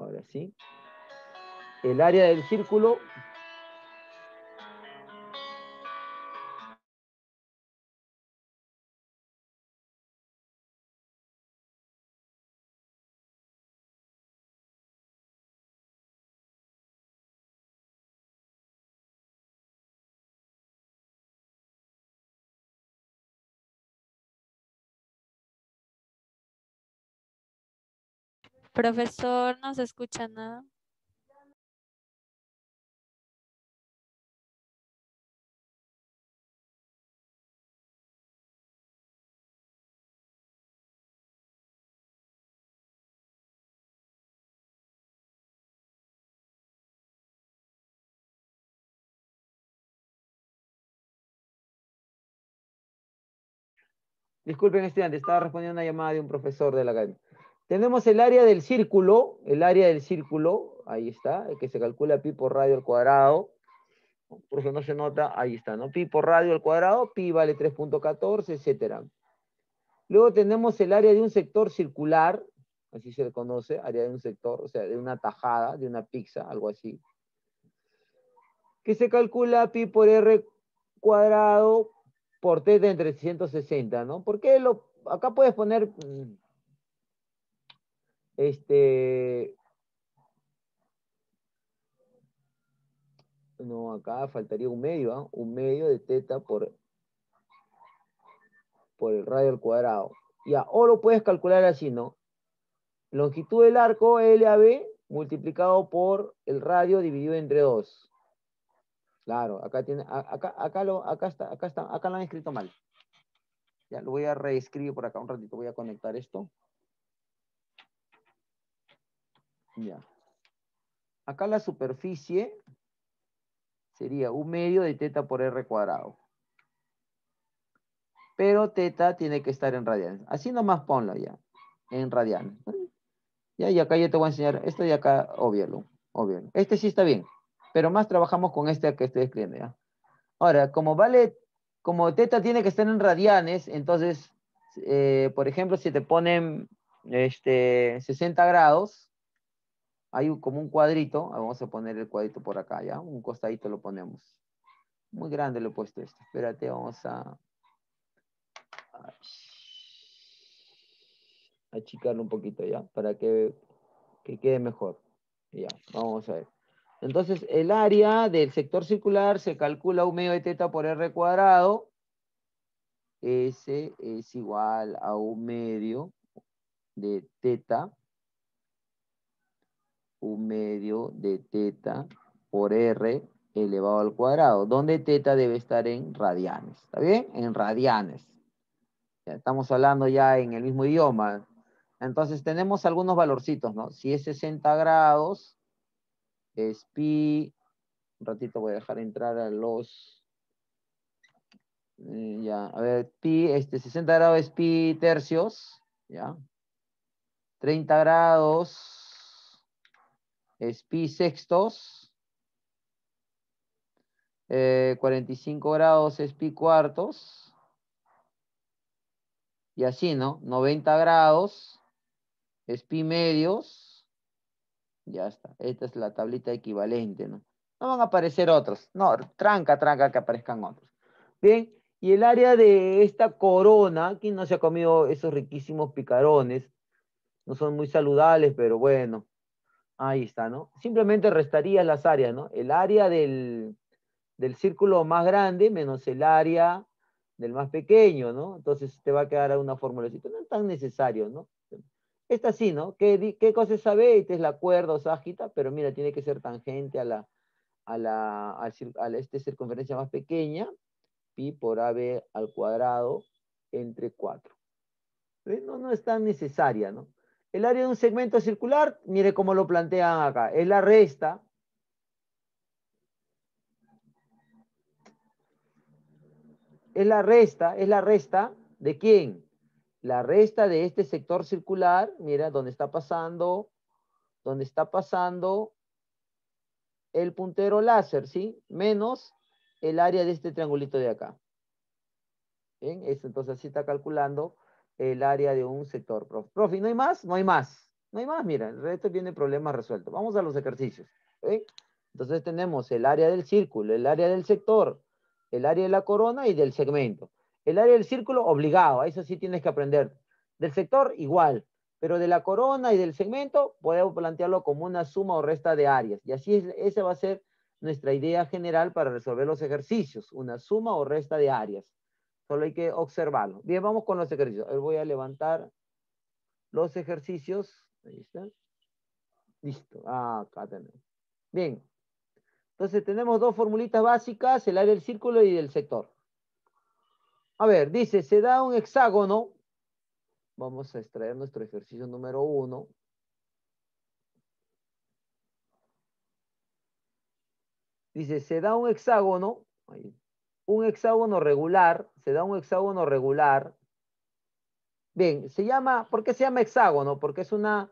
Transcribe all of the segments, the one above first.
Ahora sí. El área del círculo Profesor, ¿no se escucha nada? Disculpen, estudiante, estaba respondiendo una llamada de un profesor de la academia. Tenemos el área del círculo, el área del círculo, ahí está, que se calcula pi por radio al cuadrado. Por eso no se nota, ahí está, ¿no? Pi por radio al cuadrado, pi vale 3.14, etcétera. Luego tenemos el área de un sector circular, así se le conoce, área de un sector, o sea, de una tajada, de una pizza, algo así. Que se calcula pi por r cuadrado por t entre 360, ¿no? ¿Por qué lo, acá puedes poner mm, este. No, acá faltaría un medio, ¿ah? un medio de teta por, por el radio al cuadrado. Ya, o lo puedes calcular así, ¿no? Longitud del arco LAB multiplicado por el radio dividido entre 2. Claro, acá tiene, acá lo, acá está, acá está, acá lo han escrito mal. Ya lo voy a reescribir por acá un ratito, voy a conectar esto. Ya. Acá la superficie sería un medio de teta por R cuadrado. Pero teta tiene que estar en radianes. Así nomás ponlo ya, en radianes. Ya, y acá yo te voy a enseñar, esto de acá, obvio obvio Este sí está bien, pero más trabajamos con este que estoy escribiendo Ahora, como vale, como teta tiene que estar en radianes, entonces, eh, por ejemplo, si te ponen este, 60 grados, hay como un cuadrito, ah, vamos a poner el cuadrito por acá, ¿ya? Un costadito lo ponemos. Muy grande lo he puesto esto. Espérate, vamos a... Achicarlo un poquito, ¿ya? Para que, que quede mejor. Ya, vamos a ver. Entonces, el área del sector circular se calcula un medio de teta por R cuadrado. S es igual a un medio de teta un medio de teta por R elevado al cuadrado, donde teta debe estar en radianes, ¿está bien? En radianes. estamos hablando ya en el mismo idioma. Entonces tenemos algunos valorcitos, ¿no? Si es 60 grados, es pi, un ratito voy a dejar entrar a los, eh, ya, a ver, pi, este 60 grados es pi tercios, ya, 30 grados es pi sextos. 45 eh, grados es pi cuartos. Y así, ¿no? 90 grados es pi medios. Ya está. Esta es la tablita equivalente, ¿no? No van a aparecer otros. No, tranca, tranca que aparezcan otros. Bien, y el área de esta corona, ¿quién no se ha comido esos riquísimos picarones? No son muy saludables, pero bueno, Ahí está, ¿no? Simplemente restarías las áreas, ¿no? El área del, círculo más grande menos el área del más pequeño, ¿no? Entonces te va a quedar una fórmula, No es tan necesario, ¿no? Esta sí, ¿no? ¿Qué, qué cosa es Esta es la cuerda o ságita, pero mira, tiene que ser tangente a la, a la, a circunferencia más pequeña, pi por AB al cuadrado entre 4. No, no es tan necesaria, ¿no? El área de un segmento circular, mire cómo lo plantean acá, es la resta es la resta, es la resta de quién? La resta de este sector circular, mira, dónde está pasando, donde está pasando el puntero láser, ¿sí? Menos el área de este triangulito de acá. ¿Bien? Eso entonces así está calculando el área de un sector, prof. Profi, ¿no hay más? No hay más. No hay más, mira, el resto tiene problemas resueltos. Vamos a los ejercicios. Entonces tenemos el área del círculo, el área del sector, el área de la corona y del segmento. El área del círculo, obligado, a eso sí tienes que aprender. Del sector, igual. Pero de la corona y del segmento, podemos plantearlo como una suma o resta de áreas. Y así es, esa va a ser nuestra idea general para resolver los ejercicios, una suma o resta de áreas. Solo hay que observarlo. Bien, vamos con los ejercicios. voy a levantar los ejercicios. Ahí está. Listo. Ah, acá tenemos. Bien. Entonces tenemos dos formulitas básicas, el área del círculo y el sector. A ver, dice, se da un hexágono. Vamos a extraer nuestro ejercicio número uno. Dice, se da un hexágono. Ahí un hexágono regular, se da un hexágono regular. Bien, se llama, ¿por qué se llama hexágono? Porque es una,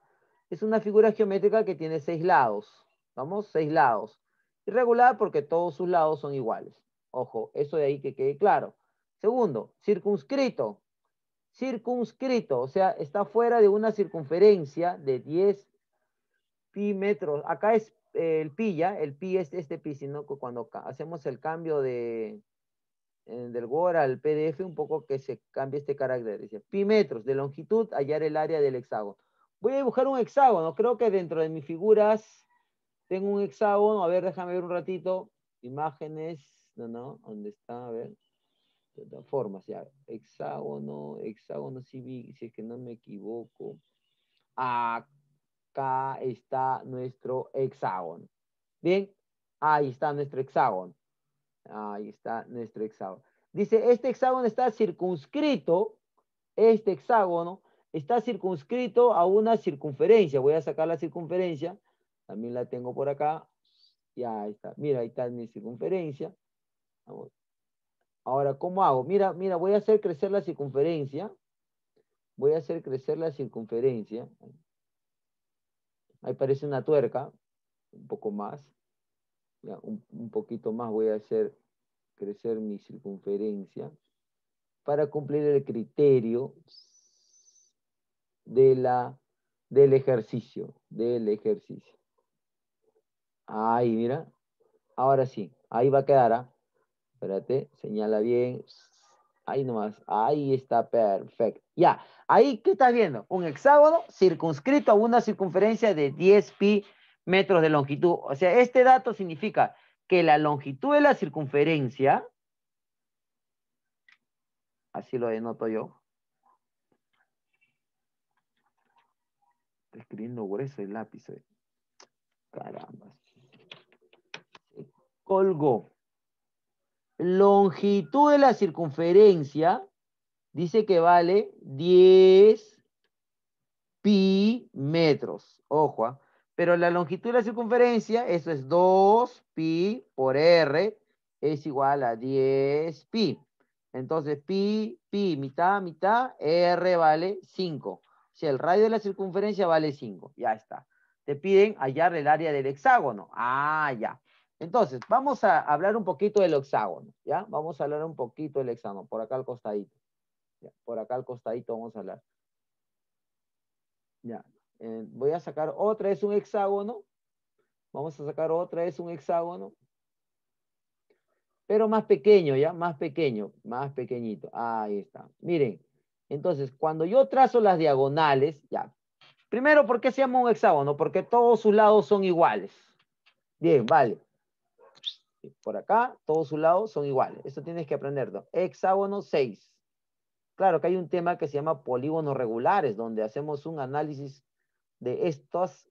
es una figura geométrica que tiene seis lados. Vamos, seis lados. Irregular porque todos sus lados son iguales. Ojo, eso de ahí que quede claro. Segundo, circunscrito. Circunscrito, o sea, está fuera de una circunferencia de 10 pi metros. Acá es eh, el pi ya, el pi es este pi, sino que cuando hacemos el cambio de, del Word al PDF un poco que se cambie este carácter. Dice, pi metros de longitud, hallar el área del hexágono. Voy a dibujar un hexágono. Creo que dentro de mis figuras tengo un hexágono. A ver, déjame ver un ratito. Imágenes. No, no. ¿Dónde está? A ver. Formas, ya. Hexágono, hexágono, si, si es que no me equivoco. Acá está nuestro hexágono. Bien, ahí está nuestro hexágono. Ahí está nuestro hexágono. Dice, este hexágono está circunscrito, este hexágono está circunscrito a una circunferencia. Voy a sacar la circunferencia. También la tengo por acá. Ya está. Mira, ahí está mi circunferencia. Ahora, ¿cómo hago? Mira, mira, voy a hacer crecer la circunferencia. Voy a hacer crecer la circunferencia. Ahí parece una tuerca. Un poco más un, poquito más voy a hacer crecer mi circunferencia para cumplir el criterio de la, del ejercicio, del ejercicio. Ahí, mira. Ahora sí, ahí va a quedar. ¿ah? Espérate, señala bien. Ahí nomás, ahí está perfecto. Ya, ahí, ¿qué estás viendo? Un hexágono circunscrito a una circunferencia de 10 pi metros de longitud. O sea, este dato significa que la longitud de la circunferencia, así lo denoto yo, estoy escribiendo grueso el lápiz. Eh. Caramba. Colgó. Longitud de la circunferencia dice que vale 10 pi metros. Ojo, ah. Pero la longitud de la circunferencia, eso es 2pi por r, es igual a 10pi. Entonces, pi, pi, mitad, mitad, r vale 5. Si el radio de la circunferencia vale 5. Ya está. Te piden hallar el área del hexágono. Ah, ya. Entonces, vamos a hablar un poquito del hexágono, ¿ya? Vamos a hablar un poquito del hexágono, por acá al costadito. Por acá al costadito vamos a hablar. Ya, eh, voy a sacar otra Es un hexágono. Vamos a sacar otra Es un hexágono. Pero más pequeño, ¿ya? Más pequeño, más pequeñito. Ahí está. Miren, entonces, cuando yo trazo las diagonales, ya. Primero, ¿por qué se llama un hexágono? Porque todos sus lados son iguales. Bien, vale. Por acá, todos sus lados son iguales. Esto tienes que aprenderlo. Hexágono 6. Claro que hay un tema que se llama polígonos regulares, donde hacemos un análisis de estas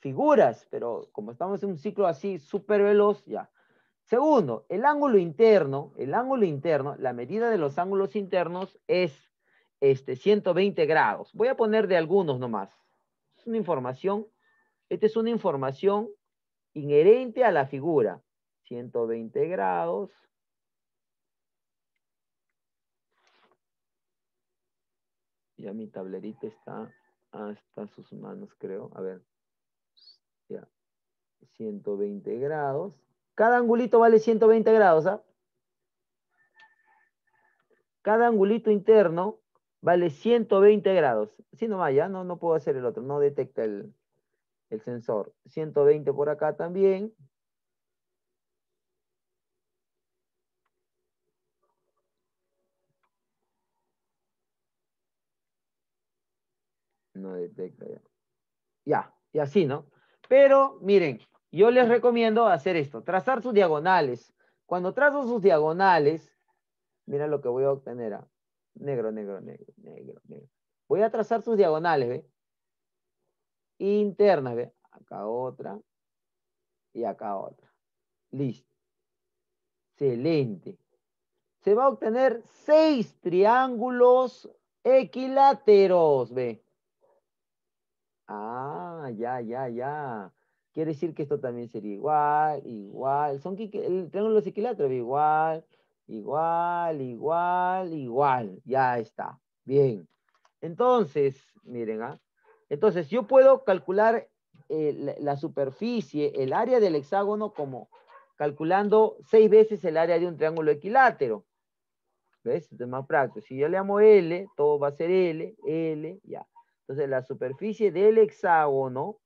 figuras, pero como estamos en un ciclo así súper veloz, ya. Segundo, el ángulo interno, el ángulo interno, la medida de los ángulos internos es este, 120 grados. Voy a poner de algunos nomás. Es una información, esta es una información inherente a la figura. 120 grados. Ya mi tablerita está hasta ah, sus manos, creo. A ver. Ya. 120 grados. Cada angulito vale 120 grados, ¿ah? Cada angulito interno vale 120 grados. Si no vaya, no, no puedo hacer el otro, no detecta el, el sensor. 120 por acá también. Ya, y así, ¿no? Pero miren, yo les recomiendo hacer esto, trazar sus diagonales. Cuando trazo sus diagonales, mira lo que voy a obtener. Negro, negro, negro, negro, negro. Voy a trazar sus diagonales, ¿ve? Internas, ¿ve? Acá otra y acá otra. Listo. Excelente. Se va a obtener seis triángulos equiláteros, ¿ve? Ah, ya, ya, ya. Quiere decir que esto también sería igual, igual. Son el triángulo equiláteros, igual, igual, igual, igual. Ya está. Bien. Entonces, miren, ¿ah? entonces yo puedo calcular eh, la, superficie, el área del hexágono como calculando seis veces el área de un triángulo equilátero. ¿Ves? es más práctico. Si yo le llamo L, todo va a ser L, L, ya. Entonces la superficie del hexágono,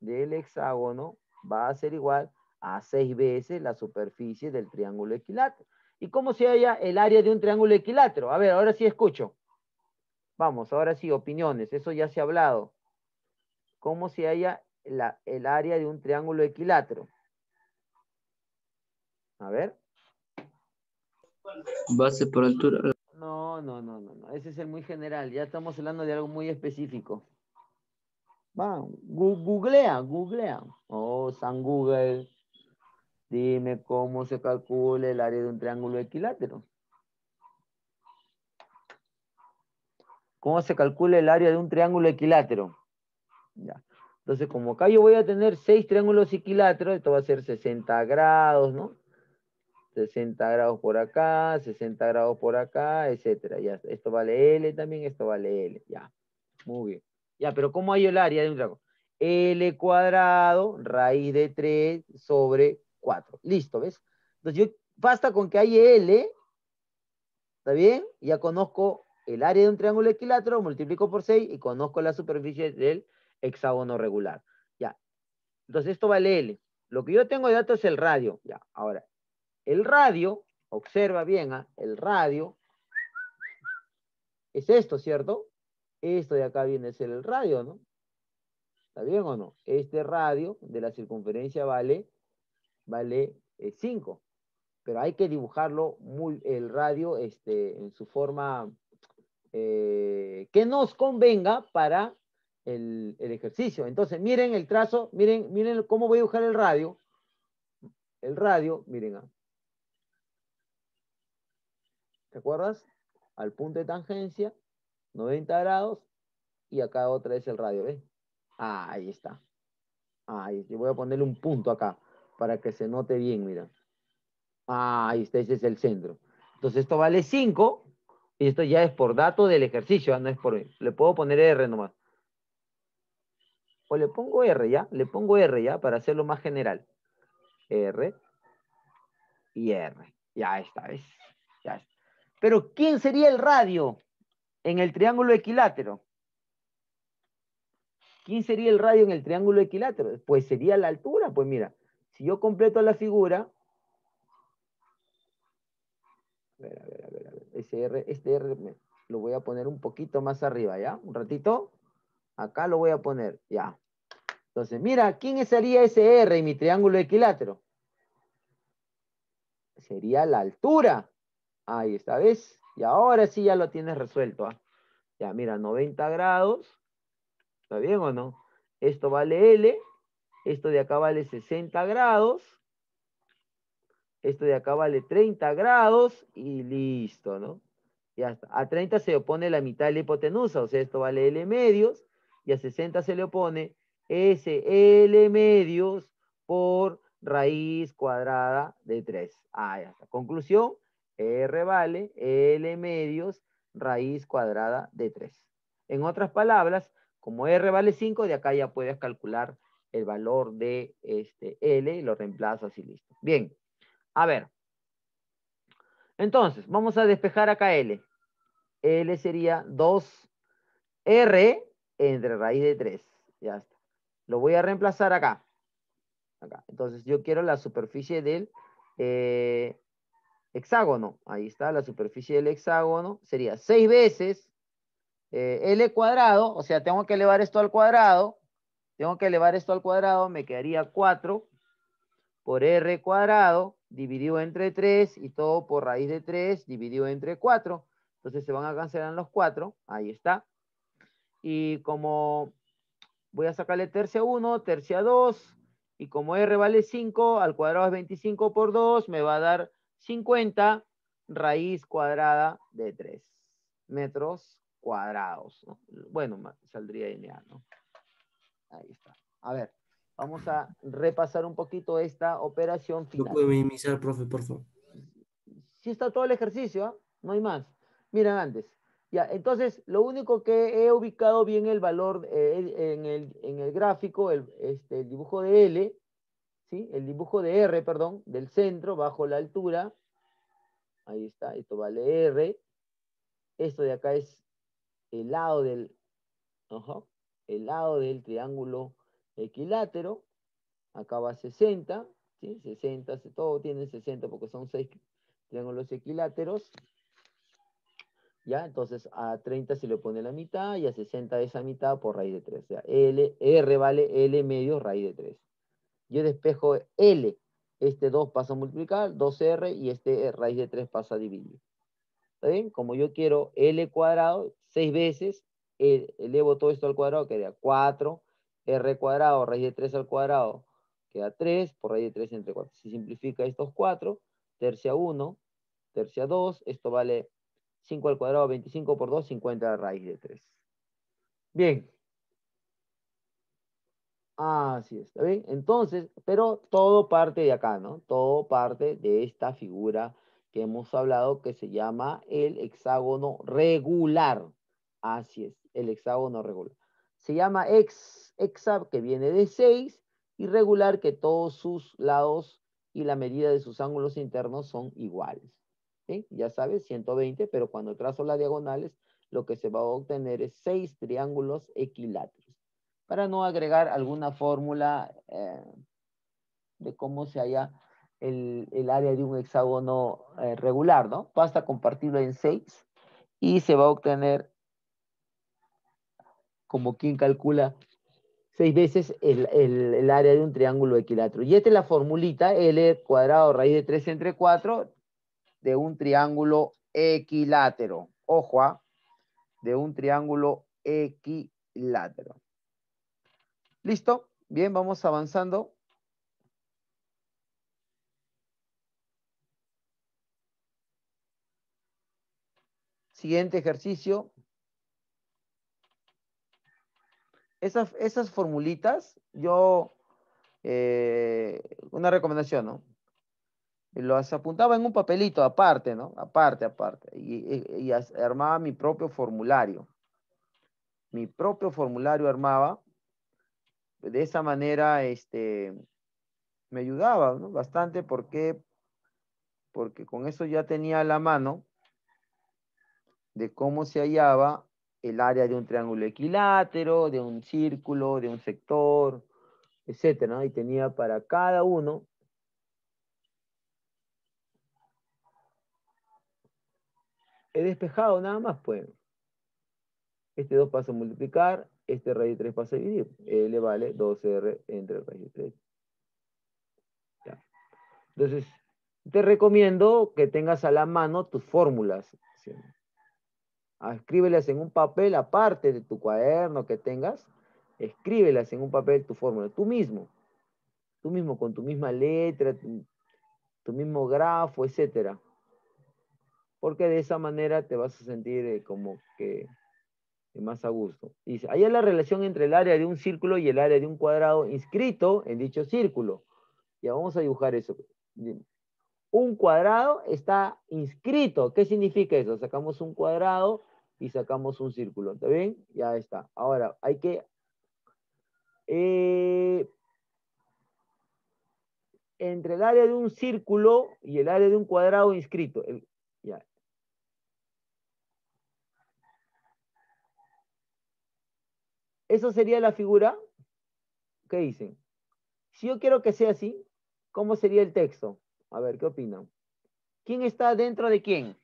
del hexágono, va a ser igual a seis veces la superficie del triángulo equilátero. ¿Y cómo se halla el área de un triángulo equilátero? A ver, ahora sí escucho. Vamos, ahora sí, opiniones, eso ya se ha hablado. ¿Cómo se halla el área de un triángulo equilátero? A ver. Base por altura. No, no, no, no, Ese es el muy general. Ya estamos hablando de algo muy específico. Va, googlea, googlea. Oh, San Google. Dime cómo se calcula el área de un triángulo equilátero. ¿Cómo se calcula el área de un triángulo equilátero? Ya. Entonces, como acá yo voy a tener seis triángulos equiláteros, esto va a ser 60 grados, ¿no? 60 grados por acá, 60 grados por acá, etcétera. Ya, esto vale L también, esto vale L. Ya, muy bien. Ya, pero ¿cómo hay el área de un triángulo? L cuadrado, raíz de 3 sobre 4. Listo, ¿ves? Entonces basta con que hay L, ¿está bien? Ya conozco el área de un triángulo equilátero, multiplico por 6 y conozco la superficie del hexágono regular. Ya. Entonces esto vale L. Lo que yo tengo de datos es el radio. Ya. Ahora, el radio, observa bien, ¿ah? el radio es esto, ¿cierto? Esto de acá viene a ser el radio, ¿no? ¿Está bien o no? Este radio de la circunferencia vale vale 5. Eh, pero hay que dibujarlo muy el radio este, en su forma eh, que nos convenga para el, el, ejercicio. Entonces, miren el trazo, miren, miren cómo voy a dibujar el radio. El radio, miren, ¿ah? ¿Te acuerdas? Al punto de tangencia, 90 grados, y acá otra vez el radio, ¿ves? Ah, ahí está. Ahí, yo voy a ponerle un punto acá, para que se note bien, mira. Ah, ahí está, ese es el centro. Entonces esto vale 5, y esto ya es por dato del ejercicio, ah, no es por... Le puedo poner R nomás. O le pongo R, ¿ya? Le pongo R, ¿ya? Para hacerlo más general. R y R. Ya está, ¿ves? Ya está. Pero ¿quién sería el radio en el triángulo equilátero? ¿Quién sería el radio en el triángulo equilátero? Pues sería la altura. Pues mira, si yo completo la figura, a ver, a ver, a ver, Ese este R lo voy a poner un poquito más arriba, ¿ya? Un ratito. Acá lo voy a poner, ya. Entonces, mira, ¿quién sería ese R en mi triángulo equilátero? Sería la altura. Ahí está, ¿ves? Y ahora sí ya lo tienes resuelto. ¿ah? Ya, mira, 90 grados. ¿Está bien o no? Esto vale L. Esto de acá vale 60 grados. Esto de acá vale 30 grados. Y listo, ¿no? Ya está. A 30 se opone la mitad de la hipotenusa. O sea, esto vale L medios. Y a 60 se le opone L medios por raíz cuadrada de 3. Ah, ya está. Conclusión. R vale L medios raíz cuadrada de 3. En otras palabras, como R vale 5, de acá ya puedes calcular el valor de este L y lo reemplazas y listo. Bien, a ver. Entonces, vamos a despejar acá L. L sería 2R entre raíz de 3. Ya está. Lo voy a reemplazar acá. acá. Entonces, yo quiero la superficie del eh, hexágono. Ahí está la superficie del hexágono. Sería 6 veces eh, L cuadrado, o sea, tengo que elevar esto al cuadrado. Tengo que elevar esto al cuadrado, me quedaría 4 por R cuadrado dividido entre 3 y todo por raíz de 3 dividido entre 4. Entonces se van a cancelar los 4. Ahí está. Y como voy a sacarle tercia 1, tercia 2, y como R vale 5, al cuadrado es 25 por 2, me va a dar 50 raíz cuadrada de 3 metros cuadrados. Bueno, saldría lineal, ¿no? Ahí está. A ver, vamos a repasar un poquito esta operación final. ¿Lo puede minimizar, profe, por favor? Sí está todo el ejercicio, ¿eh? no hay más. Miren antes. Ya, entonces, lo único que he ubicado bien el valor eh, en, el, gráfico, el, este, el dibujo de L, el dibujo de R, perdón, del centro bajo la altura. Ahí está, esto vale R. Esto de acá es el lado del, el lado del triángulo equilátero. Acá va 60, ¿sí? 60, todo tiene 60 porque son seis triángulos equiláteros. ¿Ya? Entonces a 30 se le pone la mitad y a 60 esa mitad por raíz de 3. O sea, R vale L medio raíz de 3 yo despejo L. Este 2 pasa a multiplicar, 2R, y este raíz de 3 pasa a dividir. ¿Está bien? Como yo quiero L cuadrado, 6 veces, elevo todo esto al cuadrado, queda 4, R cuadrado, raíz de 3 al cuadrado, queda 3, por raíz de 3 entre 4. Si simplifica estos 4, tercia 1, tercia 2, esto vale 5 al cuadrado, 25 por 2, 50 raíz de 3. Bien, Así es, está bien. Entonces, pero todo parte de acá, ¿no? Todo parte de esta figura que hemos hablado que se llama el hexágono regular. Así es, el hexágono regular. Se llama hex, hexa, que viene de 6, y regular, que todos sus lados y la medida de sus ángulos internos son iguales. Ya sabes, 120, pero cuando trazo las diagonales, lo que se va a obtener es 6 triángulos equiláteros para no agregar alguna fórmula eh, de cómo se halla el, área de un hexágono eh, regular, ¿no? Basta compartirlo en 6 y se va a obtener, como quien calcula, seis veces el, área de un triángulo equilátero. Y esta es la formulita L cuadrado raíz de 3 entre 4 de un triángulo equilátero. Ojo, ¿ah? de un triángulo equilátero. Listo, bien, vamos avanzando. Siguiente ejercicio. Esas, esas formulitas, yo, eh, una recomendación, ¿no? Las apuntaba en un papelito aparte, ¿no? Aparte, aparte. y armaba mi propio formulario. Mi propio formulario armaba de esa manera este, me ayudaba bastante porque, porque con eso ya tenía la mano de cómo se hallaba el área de un triángulo equilátero, de un círculo, de un sector, etc. Y tenía para cada uno he despejado nada más, pues. Este dos paso multiplicar, este raíz de 3 pasa a dividir. L vale 2R entre raíz de 3. Ya. Entonces, te recomiendo que tengas a la mano tus fórmulas. Ah, escríbelas en un papel, aparte de tu cuaderno que tengas, escríbelas en un papel tu fórmula, tú mismo. Tú mismo, con tu misma letra, tu, tu mismo grafo, etcétera. Porque de esa manera te vas a sentir eh, como que más a gusto. Dice, es la relación entre el área de un círculo y el área de un cuadrado inscrito en dicho círculo. Ya vamos a dibujar eso. Un cuadrado está inscrito. ¿Qué significa eso? Sacamos un cuadrado y sacamos un círculo. ¿Está bien? Ya está. Ahora, hay que... Eh, entre el área de un círculo y el área de un cuadrado inscrito. ya, ¿Eso sería la figura? ¿Qué dicen? Si yo quiero que sea así, ¿cómo sería el texto? A ver, ¿qué opinan? ¿Quién está dentro de quién?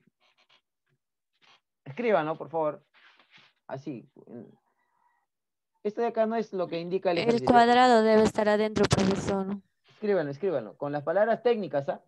Escríbanlo, por favor. Así. Esto de acá no es lo que indica el El cuadrado debe estar adentro, profesor. Escríbanlo, escríbanlo. Con las palabras técnicas, ¿ah?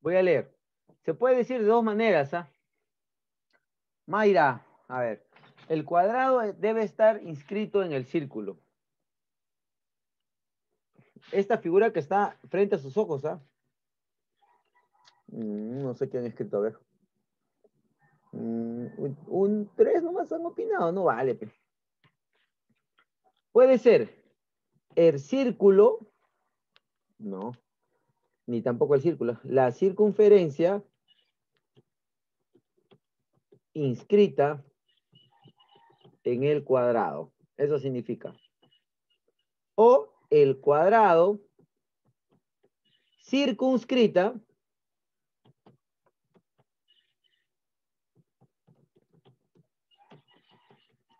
Voy a leer. Se puede decir de dos maneras. ¿ah? Mayra, a ver. El cuadrado debe estar inscrito en el círculo. Esta figura que está frente a sus ojos, ¿ah? Mm, no sé quién han escrito, a ver. Mm, un, 3 tres nomás han opinado, no vale. Puede ser el círculo. No, ni tampoco el círculo. La circunferencia inscrita en el cuadrado. Eso significa. O el cuadrado circunscrita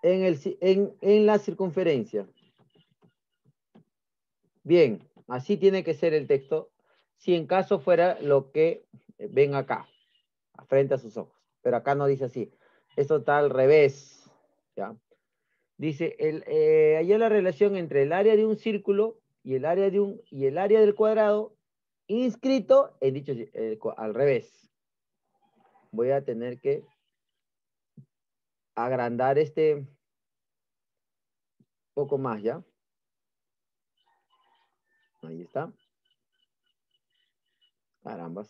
en, la circunferencia. Bien, así tiene que ser el texto si en caso fuera lo que ven acá, frente a sus ojos. Pero acá no dice así. Esto está al revés. ¿ya? Dice, el, eh, la relación entre el área de un círculo y el área, de un, y el área del cuadrado inscrito en dicho eh, al revés. Voy a tener que agrandar este poco más, ¿ya? Ahí está. Carambas.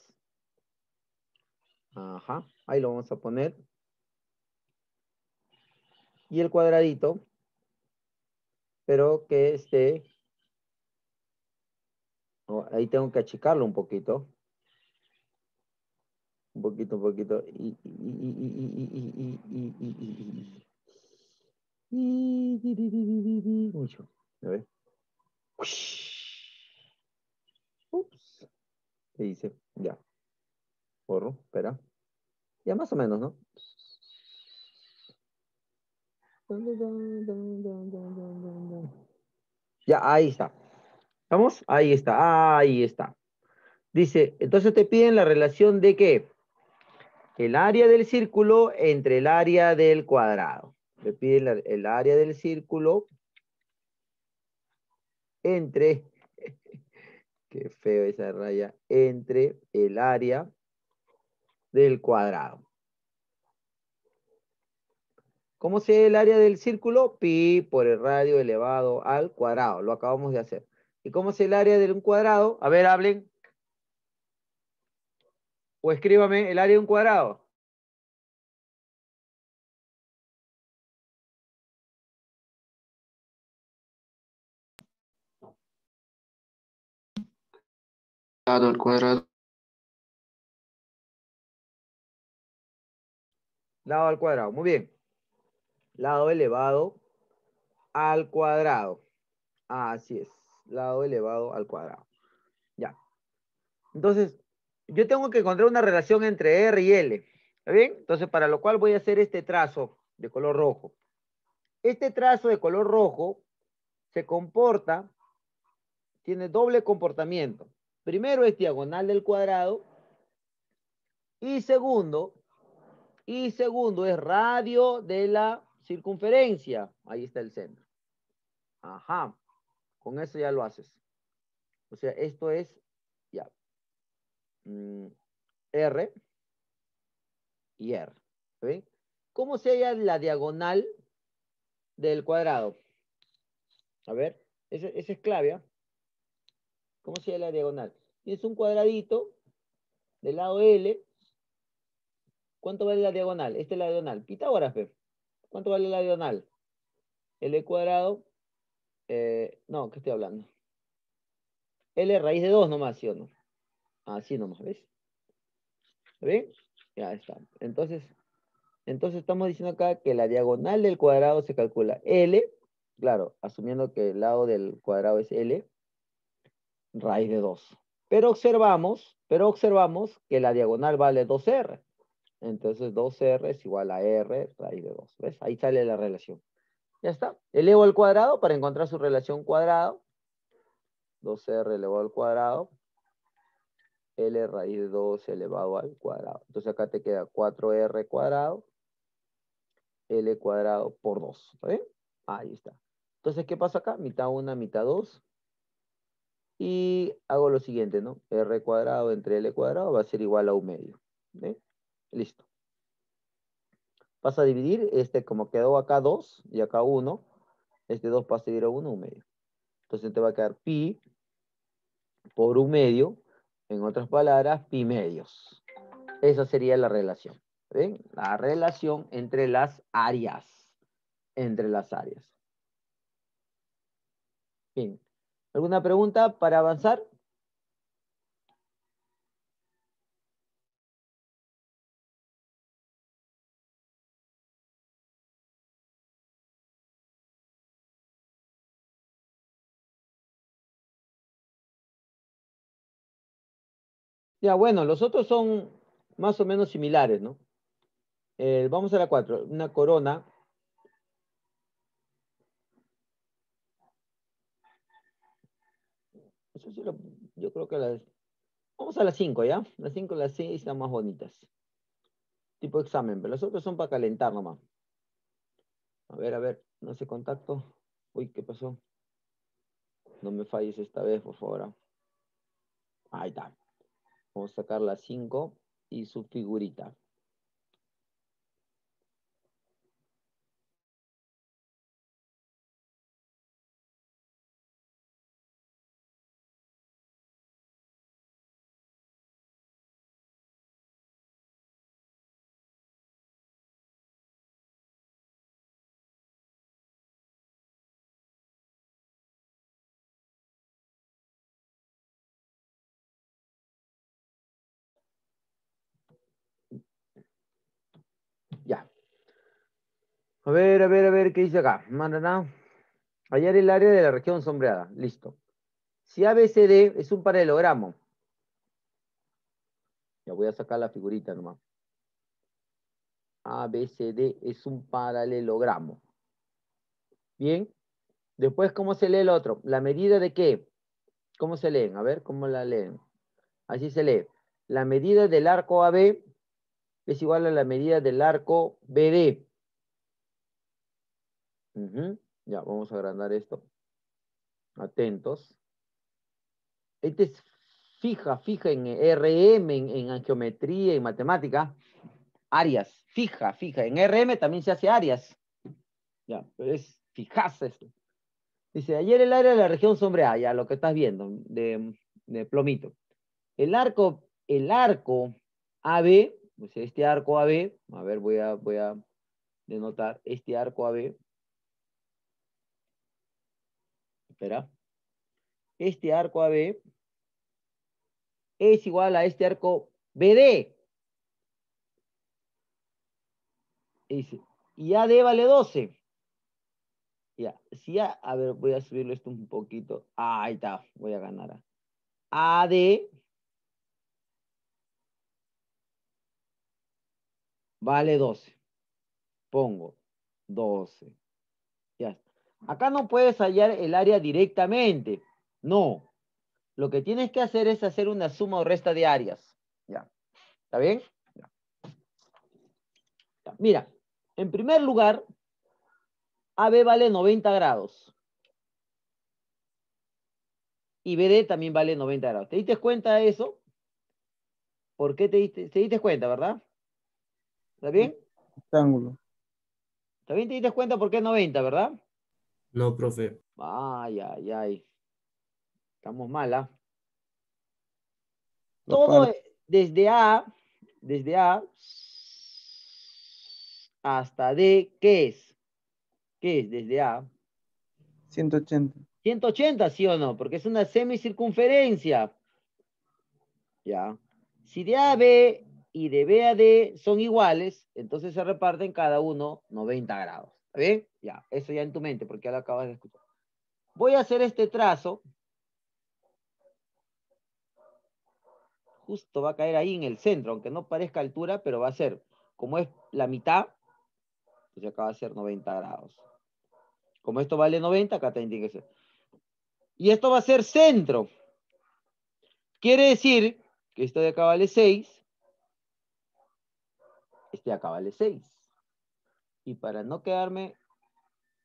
Ajá, ahí lo vamos a poner. Y el cuadradito, pero que esté, ahí tengo que achicarlo un poquito. Un poquito, un poquito. Y, y, y, mucho. y dice, ya. Borro, espera. Ya más o menos, ¿no? Ya, ahí está. ¿Vamos? Ahí está, ahí está. Dice, entonces te piden la relación de qué? El área del círculo entre el área del cuadrado. Te piden el área del círculo entre qué feo esa raya, entre el área del cuadrado. ¿Cómo se el área del círculo? Pi por el radio elevado al cuadrado. Lo acabamos de hacer. ¿Y cómo es el área de un cuadrado? A ver, hablen. O escríbame el área de un cuadrado. Lado al cuadrado. Lado al cuadrado, muy bien. Lado elevado al cuadrado. Así es, lado elevado al cuadrado. Ya. Entonces, yo tengo que encontrar una relación entre R y L. ¿Está bien? Entonces, para lo cual voy a hacer este trazo de color rojo. Este trazo de color rojo se comporta, tiene doble comportamiento. Primero es diagonal del cuadrado. Y segundo, y segundo es radio de la circunferencia. Ahí está el centro. Ajá. Con eso ya lo haces. O sea, esto es ya. Mm, R y R. ¿Ven? ¿Cómo sería la diagonal del cuadrado? A ver, esa es clave. ¿ah? ¿Cómo sería la diagonal? Es un cuadradito del lado L. ¿Cuánto vale la diagonal? Esta es la diagonal. Pitágoras, Fer. ¿Cuánto vale la diagonal? L cuadrado. Eh, no, ¿qué estoy hablando? L raíz de 2 nomás, ¿sí o no? Así nomás, ¿ves? ¿Ven? Ya está. Entonces, entonces estamos diciendo acá que la diagonal del cuadrado se calcula L, claro, asumiendo que el lado del cuadrado es L, raíz de 2. Pero observamos, pero observamos que la diagonal vale 2R. Entonces 2R es igual a R raíz de 2. ¿Ves? Ahí sale la relación. Ya está. Elevo al cuadrado para encontrar su relación cuadrado. 2R elevado al cuadrado. L raíz de 2 elevado al cuadrado. Entonces acá te queda 4R cuadrado. L cuadrado por 2. ¿Está Ahí está. Entonces, ¿qué pasa acá? Mitad 1, mitad 2. Y hago lo siguiente, ¿no? R cuadrado entre L cuadrado va a ser igual a un medio. ¿eh? Listo. Vas a dividir, este como quedó acá 2 y acá 1, este 2 pasa a dividir a 1, un medio. Entonces te va a quedar pi por un medio, en otras palabras, pi medios. Esa sería la relación. ¿Ven? La relación entre las áreas. Entre las áreas. Bien. ¿Alguna pregunta para avanzar? Ya, bueno, los otros son más o menos similares, ¿no? Eh, vamos a la cuatro, Una corona yo creo que las... Vamos a las 5, ¿ya? Las 5 las 6 las más bonitas. Tipo examen, pero las otras son para calentar nomás. A ver, a ver, no hace contacto. Uy, ¿qué pasó? No me falles esta vez, por favor. Ahí está. Vamos a sacar las 5 y su figurita. A ver, a ver, a ver, ¿qué dice acá? Allá Hallar el área de la región sombreada. Listo. Si ABCD es un paralelogramo, ya voy a sacar la figurita nomás. ABCD es un paralelogramo. Bien. Después, ¿cómo se lee el otro? ¿La medida de qué? ¿Cómo se leen? A ver, ¿cómo la leen? Así se lee. La medida del arco AB es igual a la medida del arco BD. Ya, vamos a agrandar esto. Atentos. Este es fija, fija en RM, en, angiometría y matemática. Áreas, fija, fija. En RM también se hace áreas. Ya, pero es fijas esto. Dice, ayer el área de la región sombreada, ya lo que estás viendo, de, plomito. El arco, el arco AB, pues este arco AB, a ver, voy a, voy a denotar, este arco AB espera, este arco AB es igual a este arco BD. Y AD vale 12. Ya, si A, a ver, voy a subirlo esto un poquito. Ah, ahí está, voy a ganar. AD vale 12. Pongo 12 Acá no puedes hallar el área directamente. No. Lo que tienes que hacer es hacer una suma o resta de áreas. Ya. ¿Está bien? Mira, en primer lugar, AB vale 90 grados. Y BD también vale 90 grados. ¿Te diste cuenta de eso? ¿Por qué te diste, te diste cuenta, verdad? ¿Está bien? Rectángulo. bien? te diste cuenta por qué 90, ¿verdad? No, profe. Ay, ay, ay. Estamos mal, ¿ah? Todo e-, desde A, desde A hasta D, ¿qué es? ¿Qué es desde A? 180. 180, ¿sí o no? Porque es una semicircunferencia. Ya. Si de A a B y de B a D son iguales, entonces se reparten cada uno 90 grados. ¿Ve? Ya, eso ya en tu mente, porque ya lo acabas de escuchar. Voy a hacer este trazo. Justo va a caer ahí en el centro, aunque no parezca altura, pero va a ser, como es la mitad, pues acá va a ser 90 grados. Como esto vale 90, acá te indica ser. Y esto va a ser centro. Quiere decir que esto de acá vale 6. Este de acá vale 6. Y para no quedarme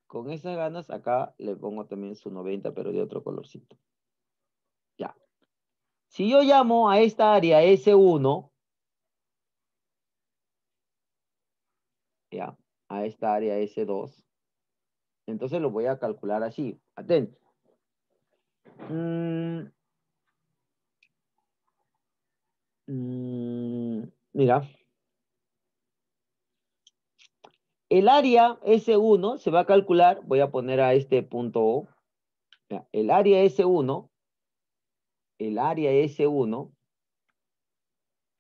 con esas ganas, acá le pongo también su 90, pero de otro colorcito. Ya. Si yo llamo a esta área S1, ya, a esta área S2, entonces lo voy a calcular así. Atento. Mm. Mm, mira. El área S1 se va a calcular, voy a poner a este punto O, el área S1, el área S1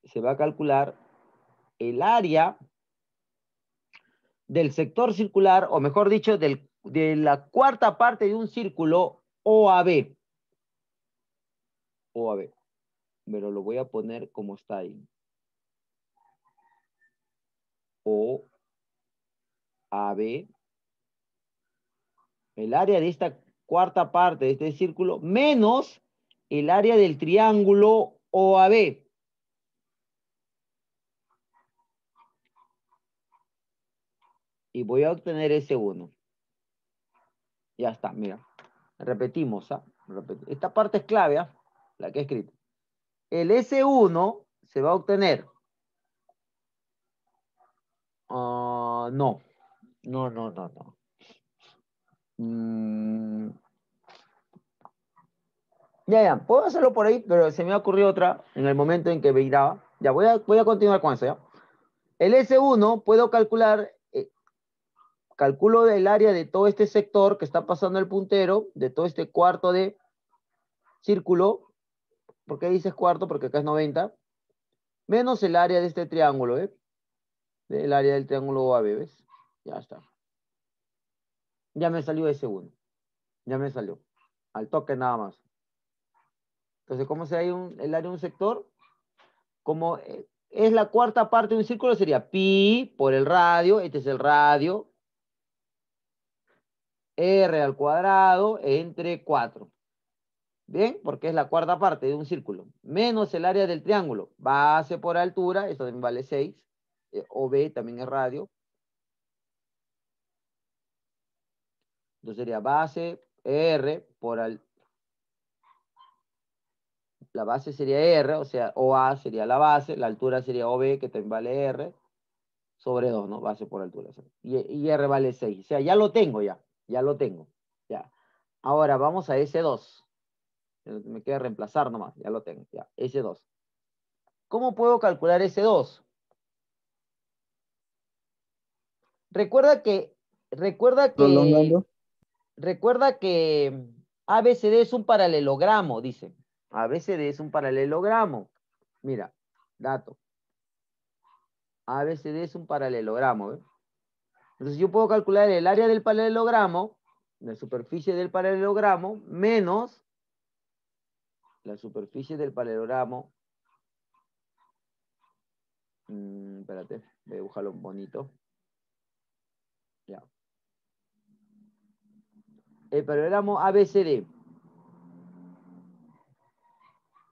se va a calcular el área del sector circular, o mejor dicho, de la cuarta parte de un círculo OAB. OAB. Pero lo voy a poner como está ahí. O AB, el área de esta cuarta parte de este círculo, menos el área del triángulo OAB. Y voy a obtener ese 1. Ya está, mira. Repetimos, ¿ah? Esta parte es clave, ¿ah? La que he escrito. El S1 se va a obtener. Ah, no. No, no, no, no. Mm. Ya, ya, puedo hacerlo por ahí, pero se me ocurrió otra en el momento en que Veía, Ya, voy a, voy a continuar con eso, El S1 puedo calcular, eh, calculo el área de todo este sector que está pasando el puntero, de todo este cuarto de círculo. ¿Por qué dices cuarto? Porque acá es 90. Menos el área de este triángulo, ¿eh? El área del triángulo AB, ¿ves? Ya está. Ya me salió ese uno. Ya me salió. Al toque nada más. Entonces, ¿cómo se da el área de un sector? Como eh, es la cuarta parte de un círculo, sería pi por el radio, este es el radio, r al cuadrado entre 4. ¿Bien? Porque es la cuarta parte de un círculo. Menos el área del triángulo. Base por altura, esto también vale 6. Eh, o B también es radio. Entonces sería base R por al... La base sería R, o sea, OA sería la base, la altura sería OB, que también vale R, sobre 2, ¿no? Base por altura. Y, y R vale 6. O sea, ya lo tengo ya, ya lo tengo. Ya. Ahora vamos a S2. Me queda reemplazar nomás, ya lo tengo, ya, S2. ¿Cómo puedo calcular S2? Recuerda que, recuerda que, recuerda que ABCD es un paralelogramo, dice. ABCD es un paralelogramo. Mira, dato. ABCD es un paralelogramo. ¿eh? Entonces yo puedo calcular el área del paralelogramo, la superficie del paralelogramo, menos la superficie del paralelogramo. Mm, espérate, voy a dibujarlo bonito. el programa ABCD.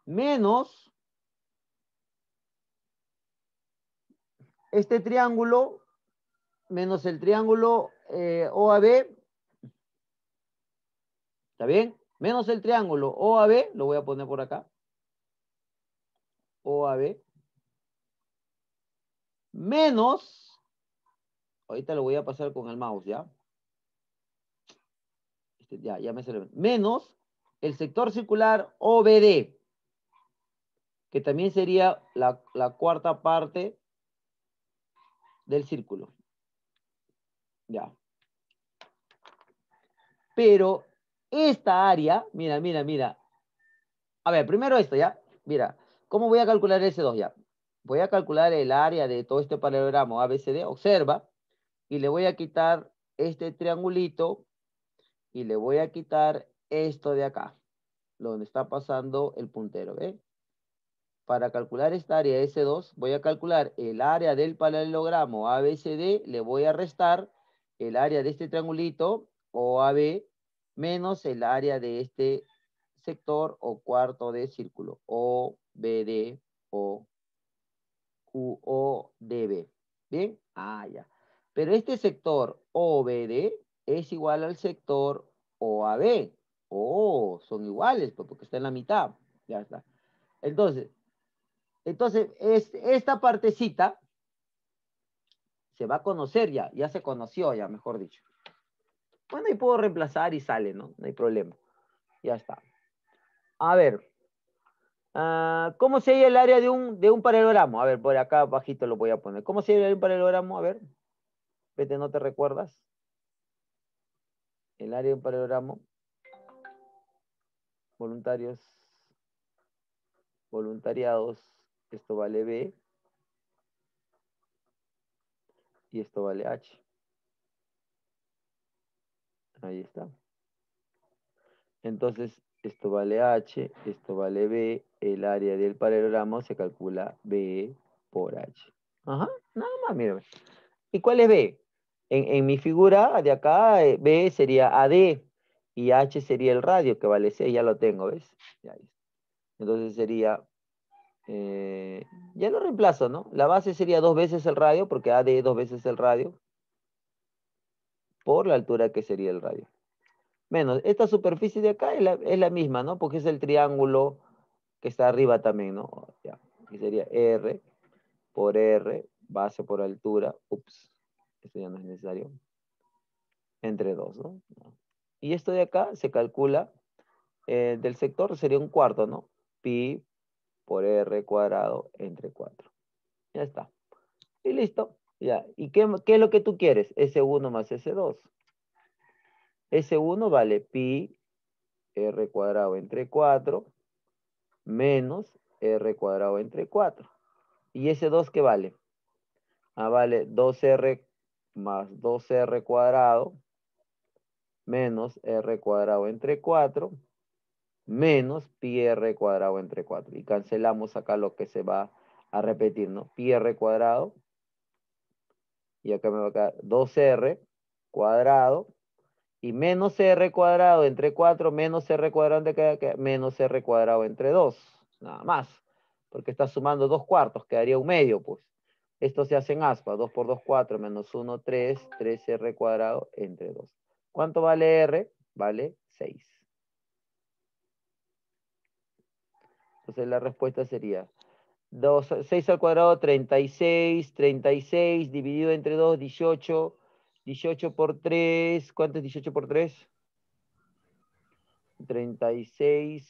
Menos este triángulo, menos el triángulo eh, OAB. ¿Está bien? Menos el triángulo OAB, lo voy a poner por acá. OAB. Menos, ahorita lo voy a pasar con el mouse, ¿ya? Este, ya, ya me menos el sector circular OBD, que también sería la, cuarta parte del círculo. Ya. Pero esta área, mira, mira, mira. A ver, primero esto, ¿ya? Mira, ¿cómo voy a calcular ese S2 ya? Voy a calcular el área de todo este paralelogramo ABCD, observa, y le voy a quitar este triangulito y le voy a quitar esto de acá, donde está pasando el puntero, ¿ve? Para calcular esta área S2, voy a calcular el área del paralelogramo ABCD, le voy a restar el área de este triangulito OAB. menos el área de este sector o cuarto de círculo, OBD. o QODB. ¿Bien? Ah, ya. Pero este sector OBD es igual al sector OAB. Oh, son iguales, pues, porque está en la mitad. Ya está. Entonces, entonces es, esta partecita se va a conocer ya, ya se conoció ya, mejor dicho. Bueno, y puedo reemplazar y sale, ¿no? No hay problema. Ya está. A ver. Ah, ¿Cómo se halla el área de un, de un paralelogramo? A ver, por acá bajito lo voy a poner. ¿Cómo se halla un paralelogramo? A ver. Vete, no te recuerdas el área de un paralelogramo, voluntarios, voluntariados, esto vale B y esto vale H. Ahí está. Entonces, esto vale H, esto vale B, el área del paralelogramo se calcula B por H. Ajá, nada más, mira. ¿Y cuál es B? En, mi figura de acá, eh, B sería AD y H sería el radio, que vale C ya lo tengo, ¿ves? Entonces sería, eh, ya lo reemplazo, ¿no? La base sería dos veces el radio, porque AD es dos veces el radio, por la altura que sería el radio. Menos, esta superficie de acá es la, misma, ¿no? Porque es el triángulo que está arriba también, ¿no? Ya, sería R por R, base por altura, ups, esto ya no es necesario, entre 2, ¿no? Y esto de acá se calcula, eh, del sector sería un cuarto, ¿no? Pi por R cuadrado entre 4. Ya está. Y listo. Ya. ¿Y qué, qué es lo que tú quieres? S1 más S2. S1 vale pi R cuadrado entre 4 menos R cuadrado entre 4. ¿Y S2 qué vale? Ah, vale 2R más 2r cuadrado menos r cuadrado entre 4 menos pi r cuadrado entre 4. Y cancelamos acá lo que se va a repetir, ¿no? Pi r cuadrado. Y acá me va a quedar 2r cuadrado. Y menos r cuadrado entre 4 menos r cuadrado entre menos r cuadrado entre 2. Nada más. Porque está sumando dos cuartos, quedaría un medio, pues. Esto se hace en aspa. 2 por 2, 4, menos 1, 3, 3R cuadrado entre 2. ¿Cuánto vale R? Vale 6. Entonces la respuesta sería 6 al cuadrado, 36, 36, dividido entre 2, 18, 18 por 3, ¿cuánto es 18 por 3? 36,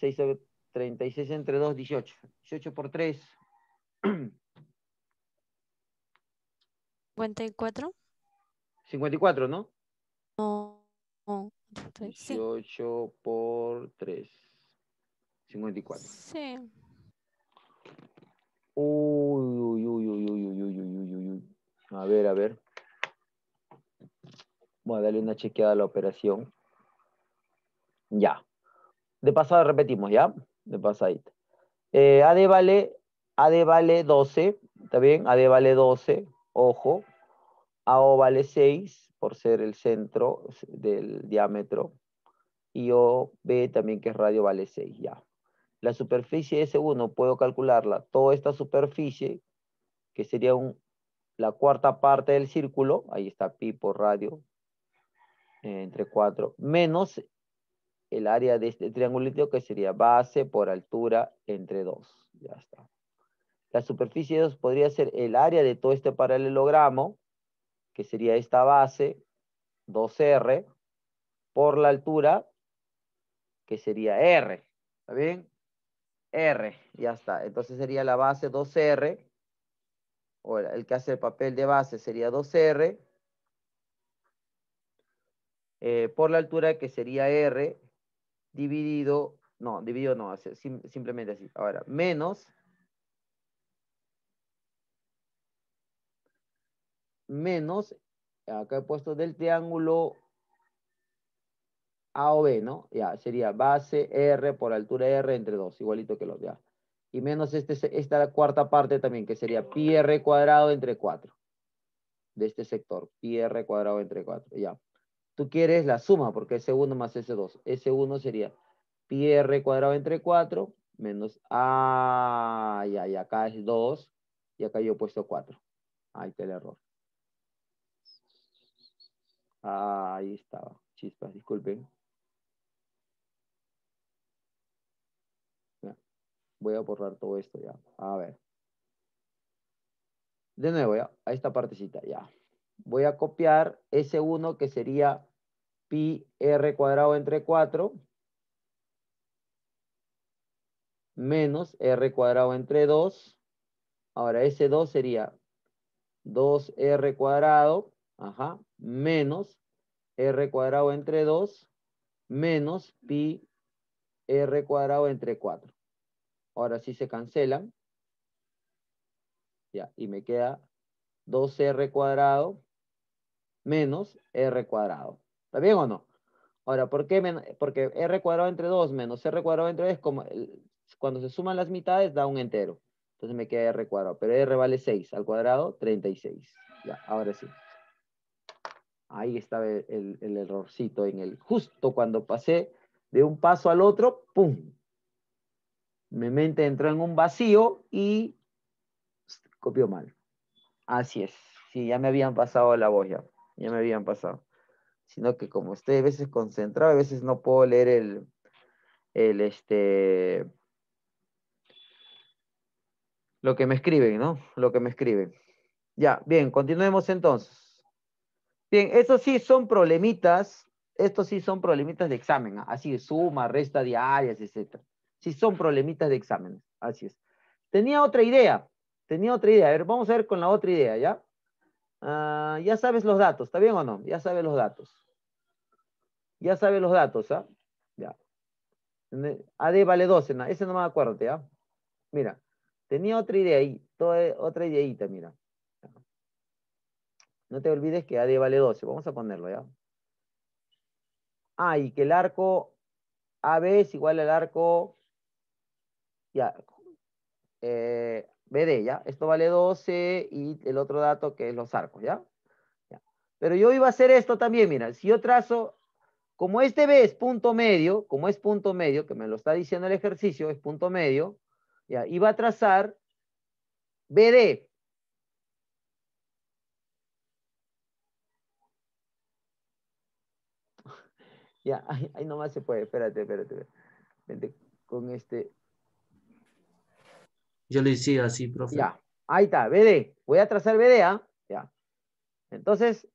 36 entre 2, 18. 18 por 3, 54. 54, ¿no? No. no. Sí. 18 por 3. 54. Sí. Uy, uy, uy, uy, uy, uy, uy, uy, uy. A ver, a ver. Voy a darle una chequeada a la operación. Ya. De pasada repetimos, ¿ya? De pasadita. Eh, AD vale, AD vale 12, ¿está bien? AD vale 12 ojo, AO vale 6 por ser el centro del diámetro y OB también que es radio vale 6 ya. La superficie S1 puedo calcularla, toda esta superficie que sería la cuarta parte del círculo, ahí está pi por radio eh, entre 4, menos el área de este triangulito que sería base por altura entre 2. Ya está. La superficie 2 podría ser el área de todo este paralelogramo, que sería esta base, 2R, por la altura, que sería R. ¿Está bien? R, ya está. Entonces sería la base 2R, o el que hace el papel de base sería 2R, eh, por la altura que sería R, dividido, no, dividido no, simplemente así. Ahora, menos menos, acá he puesto del triángulo A o B, ¿no? Ya, sería base R por altura R entre 2, igualito que los ya. Y menos este, esta cuarta parte también, que sería pi R cuadrado entre 4. De este sector, pi R cuadrado entre 4, ya. Tú quieres la suma, porque S1 más S2. S1 sería pi R cuadrado entre 4 menos A, ah, ya, y acá es 2, y acá yo he puesto 4. Ahí está el error. Ah, ahí estaba. Chispas, disculpen. Voy a borrar todo esto ya. A ver. De nuevo, a esta partecita, ya. Voy a copiar ese 1 que sería pi r cuadrado entre 4 menos r cuadrado entre 2. Ahora, ese 2 sería 2r cuadrado, ajá, menos r cuadrado entre 2 menos pi r cuadrado entre 4. Ahora sí se cancelan. Ya, y me queda 2r cuadrado menos r cuadrado. ¿Está bien o no? Ahora, ¿por qué? Porque r cuadrado entre 2 menos r cuadrado entre es como cuando se suman las mitades da un entero. Entonces me queda r cuadrado, pero r vale 6 al cuadrado, 36. Ya, ahora sí. Ahí estaba el, errorcito en el, justo cuando pasé de un paso al otro, ¡pum! Mi mente entró en un vacío y copió mal. Así es. Sí, ya me habían pasado la voz ya. Ya me habían pasado. Sino que como estoy a veces concentrado, a veces no puedo leer el, el este lo que me escriben, ¿no? Lo que me escriben. Ya, bien, continuemos entonces. Bien, estos sí son problemitas, estos sí son problemitas de examen, ¿ah? así de suma, resta diarias, etc. Sí son problemitas de examen, así es. Tenía otra idea, tenía otra idea, a ver, vamos a ver con la otra idea, ¿ya? Ah, ya sabes los datos, ¿está bien o no? Ya sabes los datos. Ya sabes los datos, ¿ah? Ya. AD vale 12, ¿no? ese no me acuerdo, ¿ya? Mira, tenía otra idea ahí, otra ideita, mira. No te olvides que AD vale 12. Vamos a ponerlo ya. Ah, y que el arco AB es igual al arco eh, BD, ¿ya? Esto vale 12 y el otro dato que es los arcos, ¿ya? ¿ya? Pero yo iba a hacer esto también, mira, si yo trazo, como este B es punto medio, como es punto medio, que me lo está diciendo el ejercicio, es punto medio, ¿ya? Iba a trazar BD, Ya, ahí, nomás se puede. Espérate, espérate, Vente con este. Yo le decía así, profe. Ya, ahí está, BD. Voy a trazar BD, ¿ah? Ya. Entonces,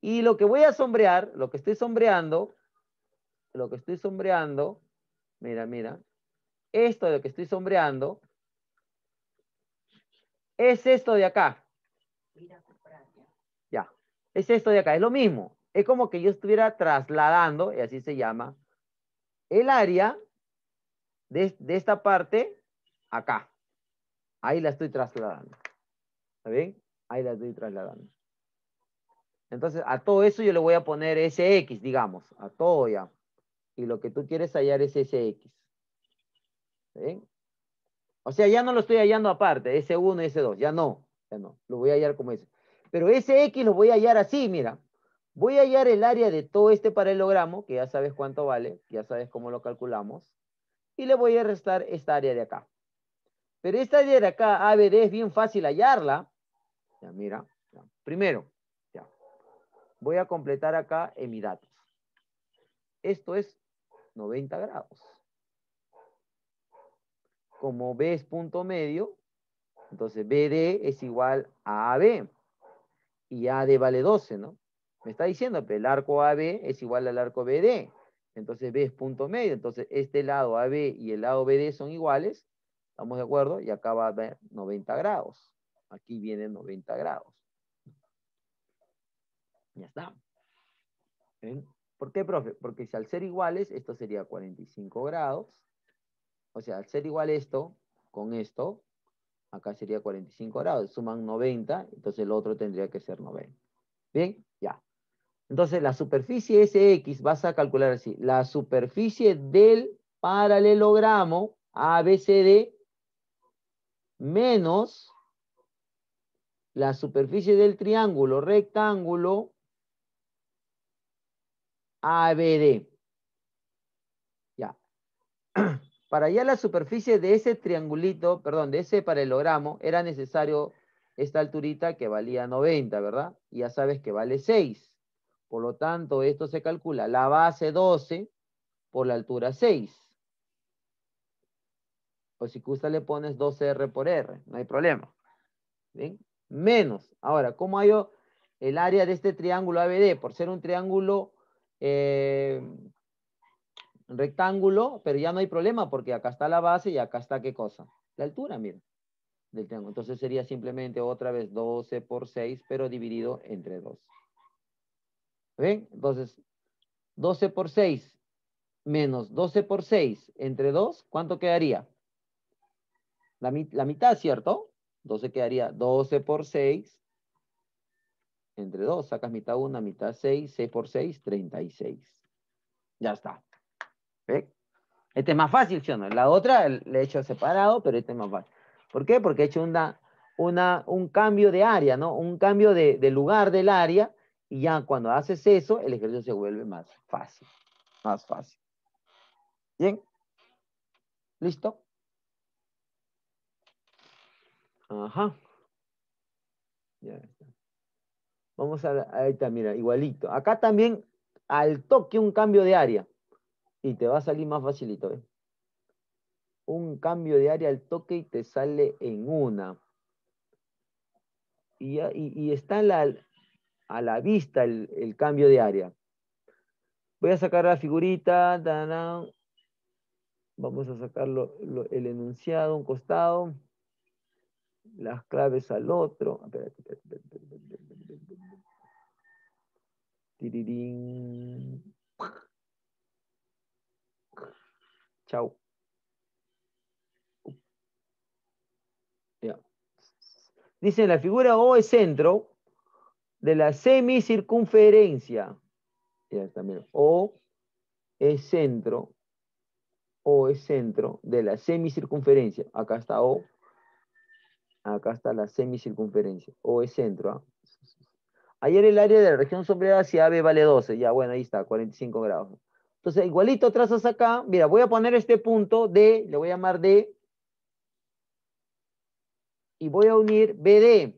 y lo que voy a sombrear, lo que estoy sombreando, lo que estoy sombreando, mira, mira, esto de lo que estoy sombreando, es esto de acá. Ya, es esto de acá, es lo mismo es como que yo estuviera trasladando, y así se llama, el área de, esta parte acá. Ahí la estoy trasladando. ¿Está Ahí la estoy trasladando. Entonces, a todo eso yo le voy a poner ese X, digamos, a todo ya. Y lo que tú quieres hallar es ese X. O sea, ya no lo estoy hallando aparte, Ese 1 ese S2, ya no, ya no, lo voy a hallar como ese. Pero ese X lo voy a hallar así, mira. Voy a hallar el área de todo este paralelogramo, que ya sabes cuánto vale, ya sabes cómo lo calculamos, y le voy a restar esta área de acá. Pero esta área de acá, ABD, es bien fácil hallarla. Ya, mira. Primero, ya. voy a completar acá en mi datos. Esto es 90 grados. Como B es punto medio, entonces BD es igual a AB. Y AD vale 12, ¿no? Me está diciendo que el arco AB es igual al arco BD. Entonces B es punto medio. Entonces este lado AB y el lado BD son iguales. ¿Estamos de acuerdo? Y acá va a haber 90 grados. Aquí viene 90 grados. Ya está. ¿Por qué, profe? Porque si al ser iguales, esto sería 45 grados. O sea, al ser igual esto con esto, acá sería 45 grados. Suman 90, entonces el otro tendría que ser 90. ¿Bien? Entonces, la superficie SX vas a calcular así. La superficie del paralelogramo ABCD menos la superficie del triángulo rectángulo ABD. Ya. Para allá la superficie de ese triangulito, perdón, de ese paralelogramo, era necesario esta alturita que valía 90, ¿verdad? Y ya sabes que vale 6. Por lo tanto, esto se calcula la base 12 por la altura 6. Pues si gusta le pones 12R por R, no hay problema. Menos. Ahora, ¿cómo hay el área de este triángulo ABD? Por ser un triángulo eh, rectángulo, pero ya no hay problema porque acá está la base y acá está qué cosa. La altura, mira, del triángulo. Entonces sería simplemente otra vez 12 por 6, pero dividido entre 2. ¿Ven? Entonces, 12 por 6 menos 12 por 6 entre 2, ¿cuánto quedaría? La, mitad, ¿cierto? 12 quedaría 12 por 6 entre 2. Sacas mitad 1, mitad 6. 6 por 6, 36. Ya está. ¿Ven? Este es más fácil, ¿sí o no? La otra le he hecho separado, pero este es más fácil. ¿Por qué? Porque he hecho una, una, un cambio de área, ¿no? Un cambio de lugar del área y ya cuando haces eso, el ejercicio se vuelve más fácil, más fácil. Bien, ¿listo? Ajá. Ya está. Vamos a, ahí está, mira, igualito. Acá también al toque un cambio de área y te va a salir más facilito. ¿eh? Un cambio de área al toque y te sale en una. Y, está y está la, a la vista el, cambio de área. Voy a sacar la figurita. Vamos a sacar el enunciado un costado. Las claves al otro. Chau. Dice la figura O es centro, de la semicircunferencia, ya bien. o es centro, o es centro de la semicircunferencia, acá está O, acá está la semicircunferencia, O es centro. Ayer ¿ah? el área de la región sombreada hacia AB vale 12, ya bueno, ahí está, 45 grados. Entonces, igualito trazas acá, mira, voy a poner este punto D, le voy a llamar D, y voy a unir BD,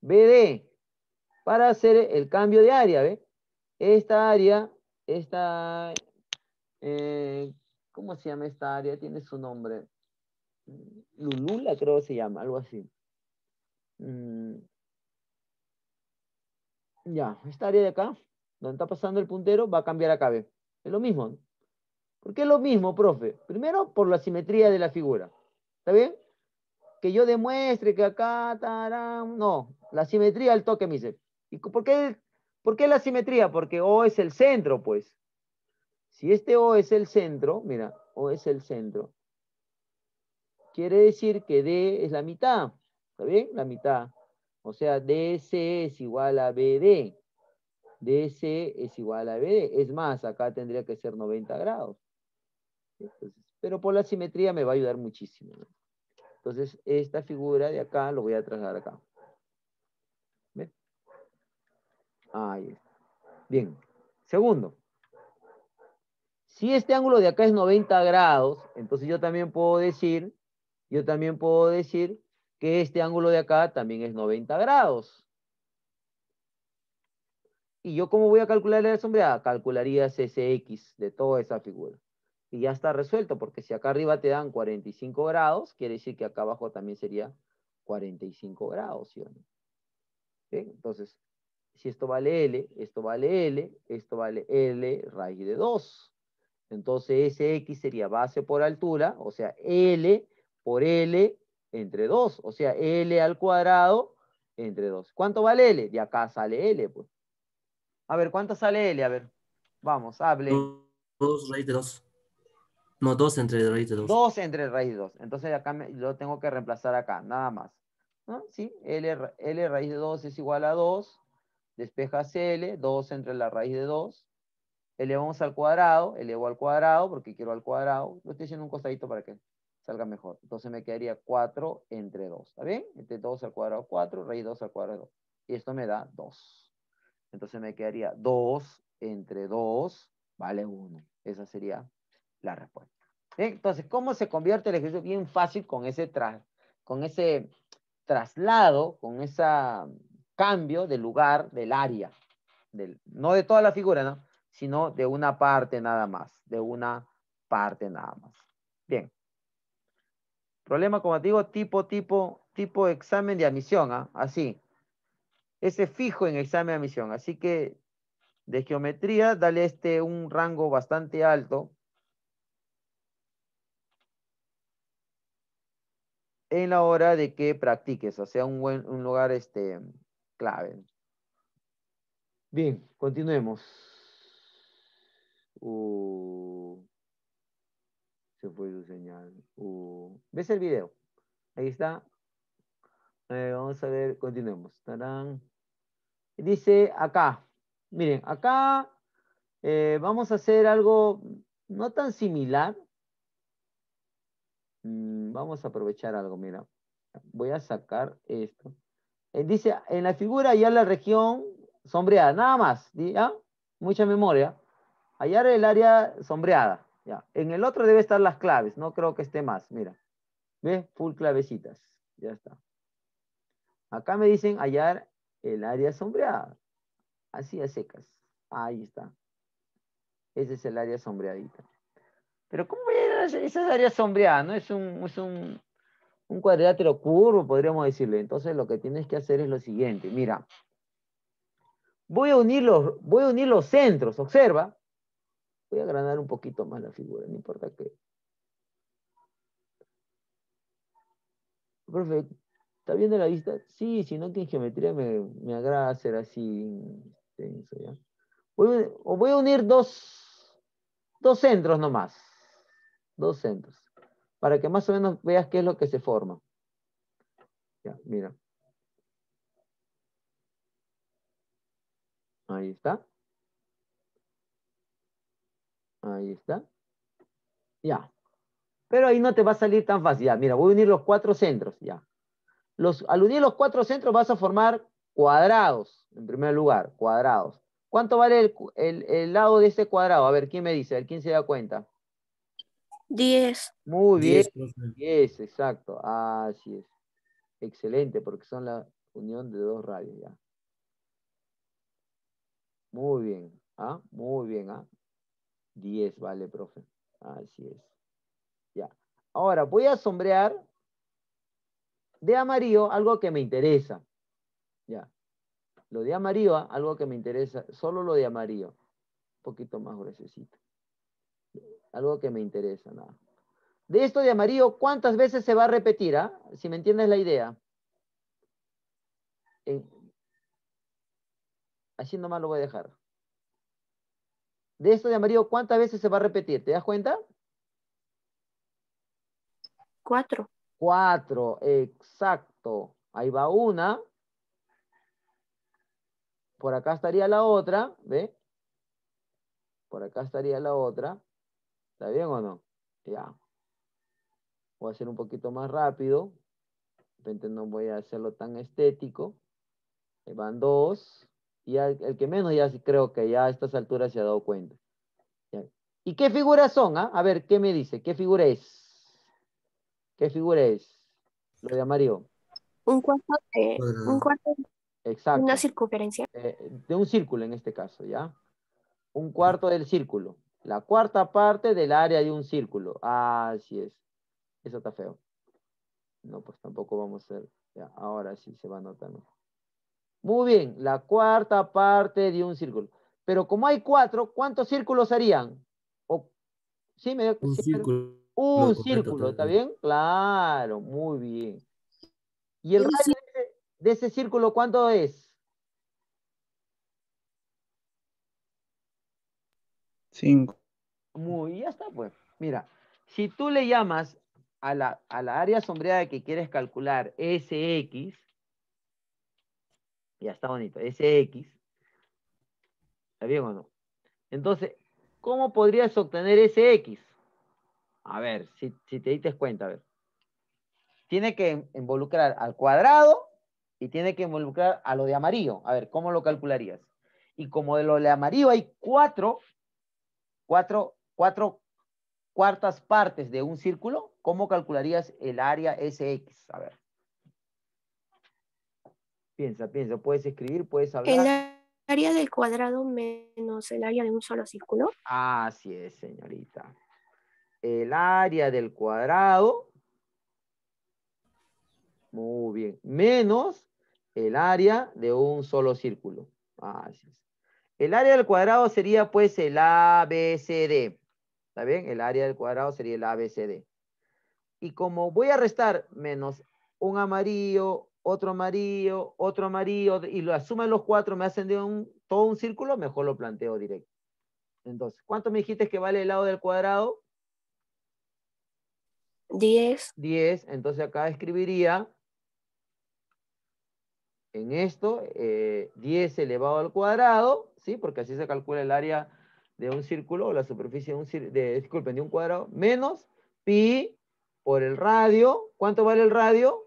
BD, para hacer el cambio de área, ¿ve? Esta área, esta, eh, ¿cómo se llama esta área? Tiene su nombre. Lulula creo que se llama, algo así. Mm, ya, esta área de acá, donde está pasando el puntero, va a cambiar acá, ¿ve? Es lo mismo. ¿Por qué es lo mismo, profe? Primero, por la simetría de la figura. ¿Está bien? Que yo demuestre que acá, tarán, no, la simetría al toque me dice. ¿Y por qué, por qué la simetría? Porque O es el centro, pues. Si este O es el centro, mira, O es el centro. Quiere decir que D es la mitad. ¿Está bien? La mitad. O sea, DC es igual a BD. DC es igual a BD. Es más, acá tendría que ser 90 grados. pero por la simetría me va a ayudar muchísimo. Entonces, esta figura de acá lo voy a trasladar acá. Ahí. Bien. Segundo. Si este ángulo de acá es 90 grados, entonces yo también puedo decir, yo también puedo decir que este ángulo de acá también es 90 grados. ¿Y yo cómo voy a calcular la sombreada? Ah, calcularía x de toda esa figura. Y ya está resuelto, porque si acá arriba te dan 45 grados, quiere decir que acá abajo también sería 45 grados, Entonces, si esto vale L, esto vale L, esto vale L raíz de 2. Entonces ese X sería base por altura, o sea, L por L entre 2, o sea, L al cuadrado entre 2. ¿Cuánto vale L? De acá sale L, pues. A ver, ¿cuánto sale L? A ver, vamos, hable. 2 raíz de 2. No, 2 entre raíz de 2. 2 entre raíz de 2. Entonces acá lo tengo que reemplazar acá, nada más. ¿No? Sí, L, L raíz de 2 es igual a 2 Despeja CL, 2 entre la raíz de 2, elevamos al cuadrado, elevo al cuadrado porque quiero al cuadrado, lo estoy haciendo un costadito para que salga mejor. Entonces me quedaría 4 entre 2, ¿está bien? Entre 2 al cuadrado 4, raíz 2 al cuadrado 2. Y esto me da 2. Entonces me quedaría 2 entre 2 vale 1. Esa sería la respuesta. Entonces, ¿cómo se convierte el ejercicio? Bien fácil con ese, con ese traslado, con esa cambio del lugar, del área, del, no de toda la figura, ¿no? sino de una parte nada más, de una parte nada más. Bien. Problema, como te digo, tipo, tipo, tipo examen de admisión, ¿ah? así. Ese fijo en examen de admisión. Así que de geometría, dale este un rango bastante alto. En la hora de que practiques, o sea, un un lugar este, clave. Bien, continuemos. Uh, se fue su señal. Uh, ¿Ves el video? Ahí está. vamos a ver, continuemos. Dice acá. Miren, acá eh, vamos a hacer algo no tan similar. Mm, vamos a aprovechar algo, mira. Voy a sacar esto. Eh, dice, en la figura hallar la región sombreada, nada más, ¿ah? Mucha memoria. Hallar el área sombreada, ¿ya? En el otro debe estar las claves, no creo que esté más, mira. ve Full clavecitas, ya está. Acá me dicen hallar el área sombreada, así a secas. Ahí está. Ese es el área sombreadita. Pero ¿cómo esas áreas sombreadas? ¿no? Es un, es un, un cuadrilátero curvo, podríamos decirle. Entonces lo que tienes que hacer es lo siguiente, mira. Voy a unir los, voy a unir los centros, observa. Voy a agrandar un poquito más la figura, no importa qué. Perfecto. ¿está de la vista? Sí, no, que en geometría me, agrada hacer así tenso, Voy, a unir dos, dos centros nomás. Dos centros para que más o menos veas qué es lo que se forma. Ya, mira. Ahí está. Ahí está. Ya. Pero ahí no te va a salir tan fácil. Ya, mira, voy a unir los cuatro centros. Ya. Los, al unir los cuatro centros vas a formar cuadrados, en primer lugar, cuadrados. ¿Cuánto vale el, lado de ese cuadrado? A ver, ¿quién me dice? A ¿quién se da cuenta? 10. Muy bien. 10, exacto. Así es. Excelente, porque son la unión de dos radios ya. Muy bien. ¿ah? Muy bien. ¿ah? 10, vale, profe. Así es. Ya. Ahora voy a sombrear de amarillo algo que me interesa. Ya. Lo de amarillo, ¿ah? algo que me interesa, solo lo de amarillo. Un poquito más gruesecito. Algo que me interesa, De esto de amarillo, ¿cuántas veces se va a repetir? Ah? Si me entiendes la idea. Así nomás lo voy a dejar. De esto de amarillo, ¿cuántas veces se va a repetir? ¿Te das cuenta? Cuatro. Cuatro, exacto. Ahí va una. Por acá estaría la otra, ¿ve? Por acá estaría la otra. ¿Está bien o no? Ya. Voy a hacer un poquito más rápido. De repente no voy a hacerlo tan estético. Ahí van dos. Y el que menos ya creo que ya a estas alturas se ha dado cuenta. ¿Y qué figuras son? Ah? A ver, ¿qué me dice? ¿Qué figura es? ¿Qué figura es? Lo de Mario. Un cuarto de... Un cuarto Exacto. Una circunferencia. Eh, de un círculo en este caso, ¿ya? Un cuarto del círculo. La cuarta parte del área de un círculo. así es. Eso está feo. No, pues tampoco vamos a ser. ahora sí se va a notar Muy bien, la cuarta parte de un círculo. Pero como hay cuatro, ¿cuántos círculos harían? ¿O... ¿Sí, me... Un círculo. Un círculo, ¿está bien? Claro, muy bien. ¿Y el radio de ese círculo cuánto es? 5. Muy, ya está, pues. Mira, si tú le llamas a la, a la área sombreada que quieres calcular SX, ya está bonito, SX, ¿está bien o no? Entonces, ¿cómo podrías obtener SX? A ver, si, si te diste cuenta, a ver. Tiene que involucrar al cuadrado y tiene que involucrar a lo de amarillo. A ver, ¿cómo lo calcularías? Y como de lo de amarillo hay cuatro, cuatro, cuartas partes de un círculo, ¿cómo calcularías el área SX? A ver. Piensa, piensa, puedes escribir, puedes hablar. El área del cuadrado menos el área de un solo círculo. Así es, señorita. El área del cuadrado. Muy bien. Menos el área de un solo círculo. Así es. El área del cuadrado sería pues el ABCD. ¿Está bien? El área del cuadrado sería el ABCD. Y como voy a restar menos un amarillo, otro amarillo, otro amarillo, y lo asumen los cuatro, me hacen de un, todo un círculo, mejor lo planteo directo. Entonces, ¿cuánto me dijiste que vale el lado del cuadrado? 10. 10, entonces acá escribiría en esto, 10 eh, elevado al cuadrado, ¿sí? Porque así se calcula el área de un círculo, o la superficie de un, círculo, disculpen, de un cuadrado, menos pi por el radio. ¿Cuánto vale el radio?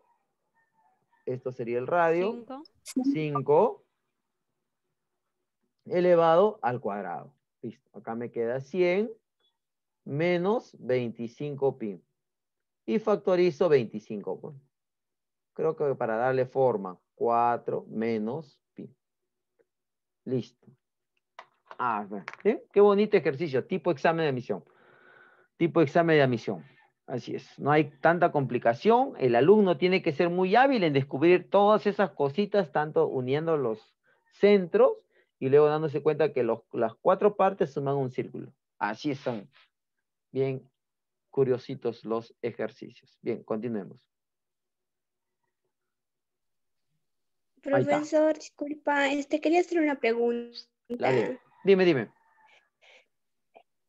Esto sería el radio. 5 elevado al cuadrado. Listo. Acá me queda 100 menos 25 pi. Y factorizo 25. Pues. Creo que para darle forma. 4 menos pi. Listo. Ah, Qué bonito ejercicio, tipo examen de admisión. Tipo examen de admisión. Así es, no hay tanta complicación. El alumno tiene que ser muy hábil en descubrir todas esas cositas, tanto uniendo los centros y luego dándose cuenta que las cuatro partes suman un círculo. Así son. Bien, curiositos los ejercicios. Bien, continuemos. Profesor, disculpa, este, quería hacer una pregunta. Dime, dime.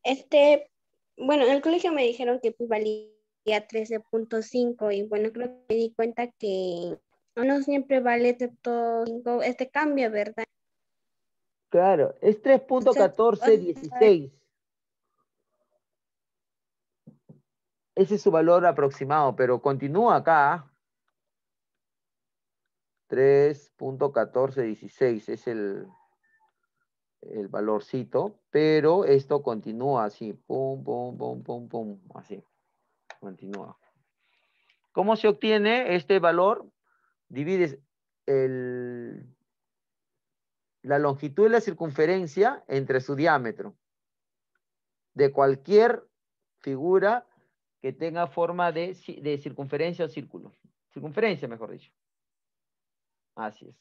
Este, bueno, en el colegio me dijeron que pues, valía 13.5 y bueno, creo que me di cuenta que no siempre vale 13.5. este cambio, ¿verdad? Claro, es 3.1416. Ese es su valor aproximado, pero continúa acá. 3.1416 es el, el valorcito, pero esto continúa así, pum, pum, pum, pum, pum, así, continúa. ¿Cómo se obtiene este valor? Divides el, la longitud de la circunferencia entre su diámetro de cualquier figura que tenga forma de circunferencia o círculo. Circunferencia, mejor dicho. Así es.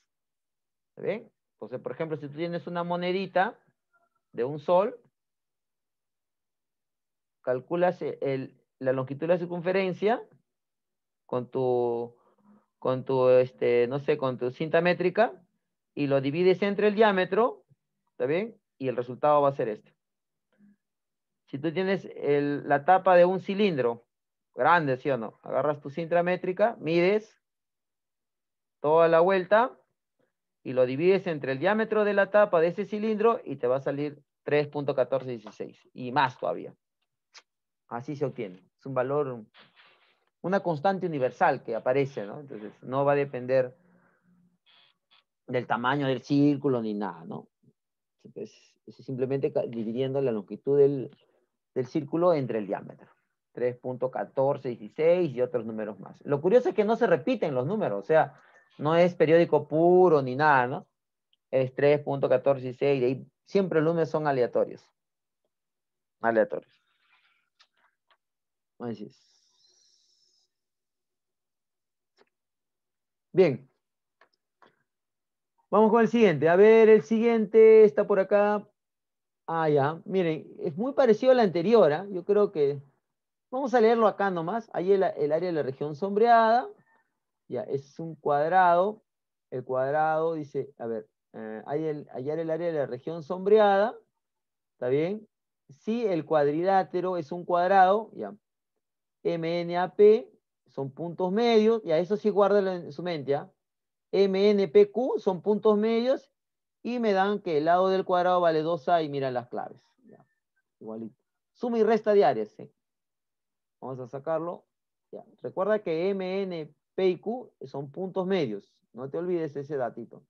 ¿Está bien? Entonces, por ejemplo, si tú tienes una monedita de un sol, calculas la longitud de la circunferencia con tu, con tu, este, no sé, con tu cinta métrica y lo divides entre el diámetro, ¿está bien? Y el resultado va a ser este. Si tú tienes la tapa de un cilindro, grande, ¿sí o no? Agarras tu cinta métrica, mides toda la vuelta y lo divides entre el diámetro de la tapa de ese cilindro y te va a salir 3.1416 y más todavía. Así se obtiene. Es un valor, una constante universal que aparece, ¿no? Entonces, no va a depender del tamaño del círculo ni nada, ¿no? es simplemente dividiendo la longitud del, del círculo entre el diámetro. 3.1416 y otros números más. Lo curioso es que no se repiten los números, o sea, no es periódico puro ni nada, ¿no? Es 3.14 y y siempre los lunes son aleatorios. Aleatorios. Bien. Vamos con el siguiente. A ver, el siguiente está por acá. Ah, ya. Miren, es muy parecido a la anterior. ¿ah? Yo creo que... Vamos a leerlo acá nomás. Ahí el área de la región sombreada. Ya, es un cuadrado. El cuadrado dice, a ver, eh, hay el, hallar el área de la región sombreada. ¿Está bien? Si el cuadrilátero es un cuadrado, ya. MNAP son puntos medios, Ya, eso sí guárdalo en su mente, ¿ya? ¿ah? MNPQ son puntos medios y me dan que el lado del cuadrado vale 2A y miran las claves. Igualito. Suma y resta de áreas. Vamos a sacarlo. Ya. Recuerda que MNP. P y Q son puntos medios. No te olvides ese datito.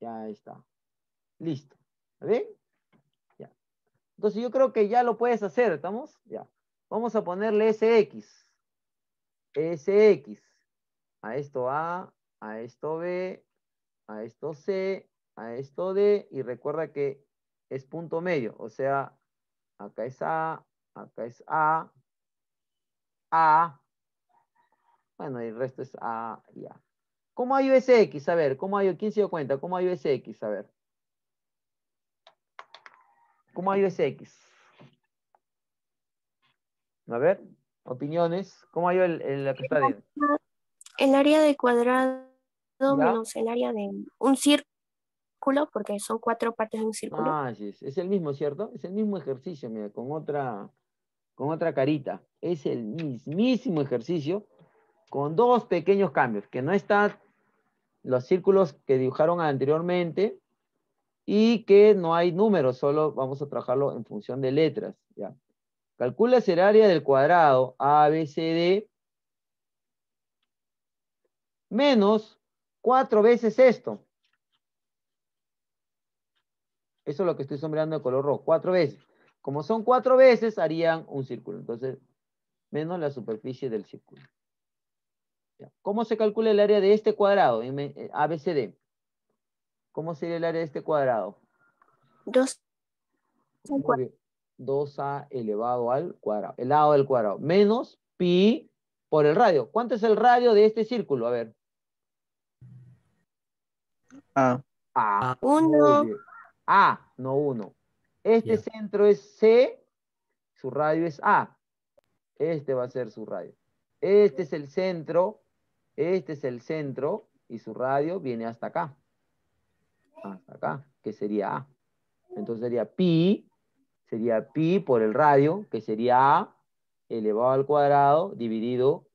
Ya está. Listo. ¿Está Ya. Entonces yo creo que ya lo puedes hacer, ¿estamos? Ya. Vamos a ponerle SX. SX. A esto A, a esto B, a esto C, a esto D. Y recuerda que es punto medio. O sea, acá es A, acá es A, A, bueno, el resto es A y A. ¿Cómo hay x? A ver, ¿cómo hay, ¿quién se dio cuenta? ¿Cómo hay x? A ver. ¿Cómo hay x? A ver, opiniones. ¿Cómo hay el, el, que está El área de cuadrado menos el área de un círculo, porque son cuatro partes de un círculo. Ah, sí, es. es el mismo, ¿cierto? Es el mismo ejercicio, mira, con otra, con otra carita. Es el mismísimo ejercicio con dos pequeños cambios, que no están los círculos que dibujaron anteriormente y que no hay números, solo vamos a trabajarlo en función de letras. ¿ya? Calculas el área del cuadrado ABCD menos cuatro veces esto. Eso es lo que estoy sombreando de color rojo, cuatro veces. Como son cuatro veces, harían un círculo. Entonces, menos la superficie del círculo. ¿Cómo se calcula el área de este cuadrado? Eh, ABCD. ¿Cómo sería el área de este cuadrado? 2. 2A elevado al cuadrado. El lado del cuadrado. Menos pi por el radio. ¿Cuánto es el radio de este círculo? A ver. A. A. 1. A, no 1. Este centro es C, su radio es A. Este va a ser su radio. Este es el centro este es el centro y su radio viene hasta acá. Hasta acá, que sería A. Entonces sería pi, sería pi por el radio, que sería A elevado al cuadrado dividido,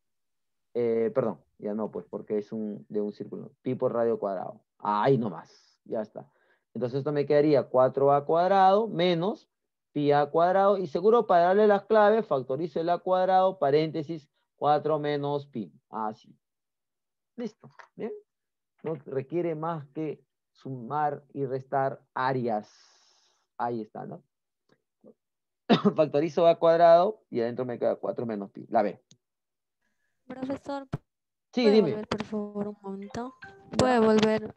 eh, perdón, ya no, pues porque es un, de un círculo. Pi por radio cuadrado. Ahí nomás, ya está. Entonces esto me quedaría 4A cuadrado menos pi A cuadrado. Y seguro para darle las claves, factorizo el A cuadrado, paréntesis, 4 menos pi. Así. Ah, Listo, ¿bien? No requiere más que sumar y restar áreas. Ahí está, ¿no? Factorizo a cuadrado y adentro me queda 4 menos pi, la B. Profesor, sí, dime. por favor, un momento? Voy a volver?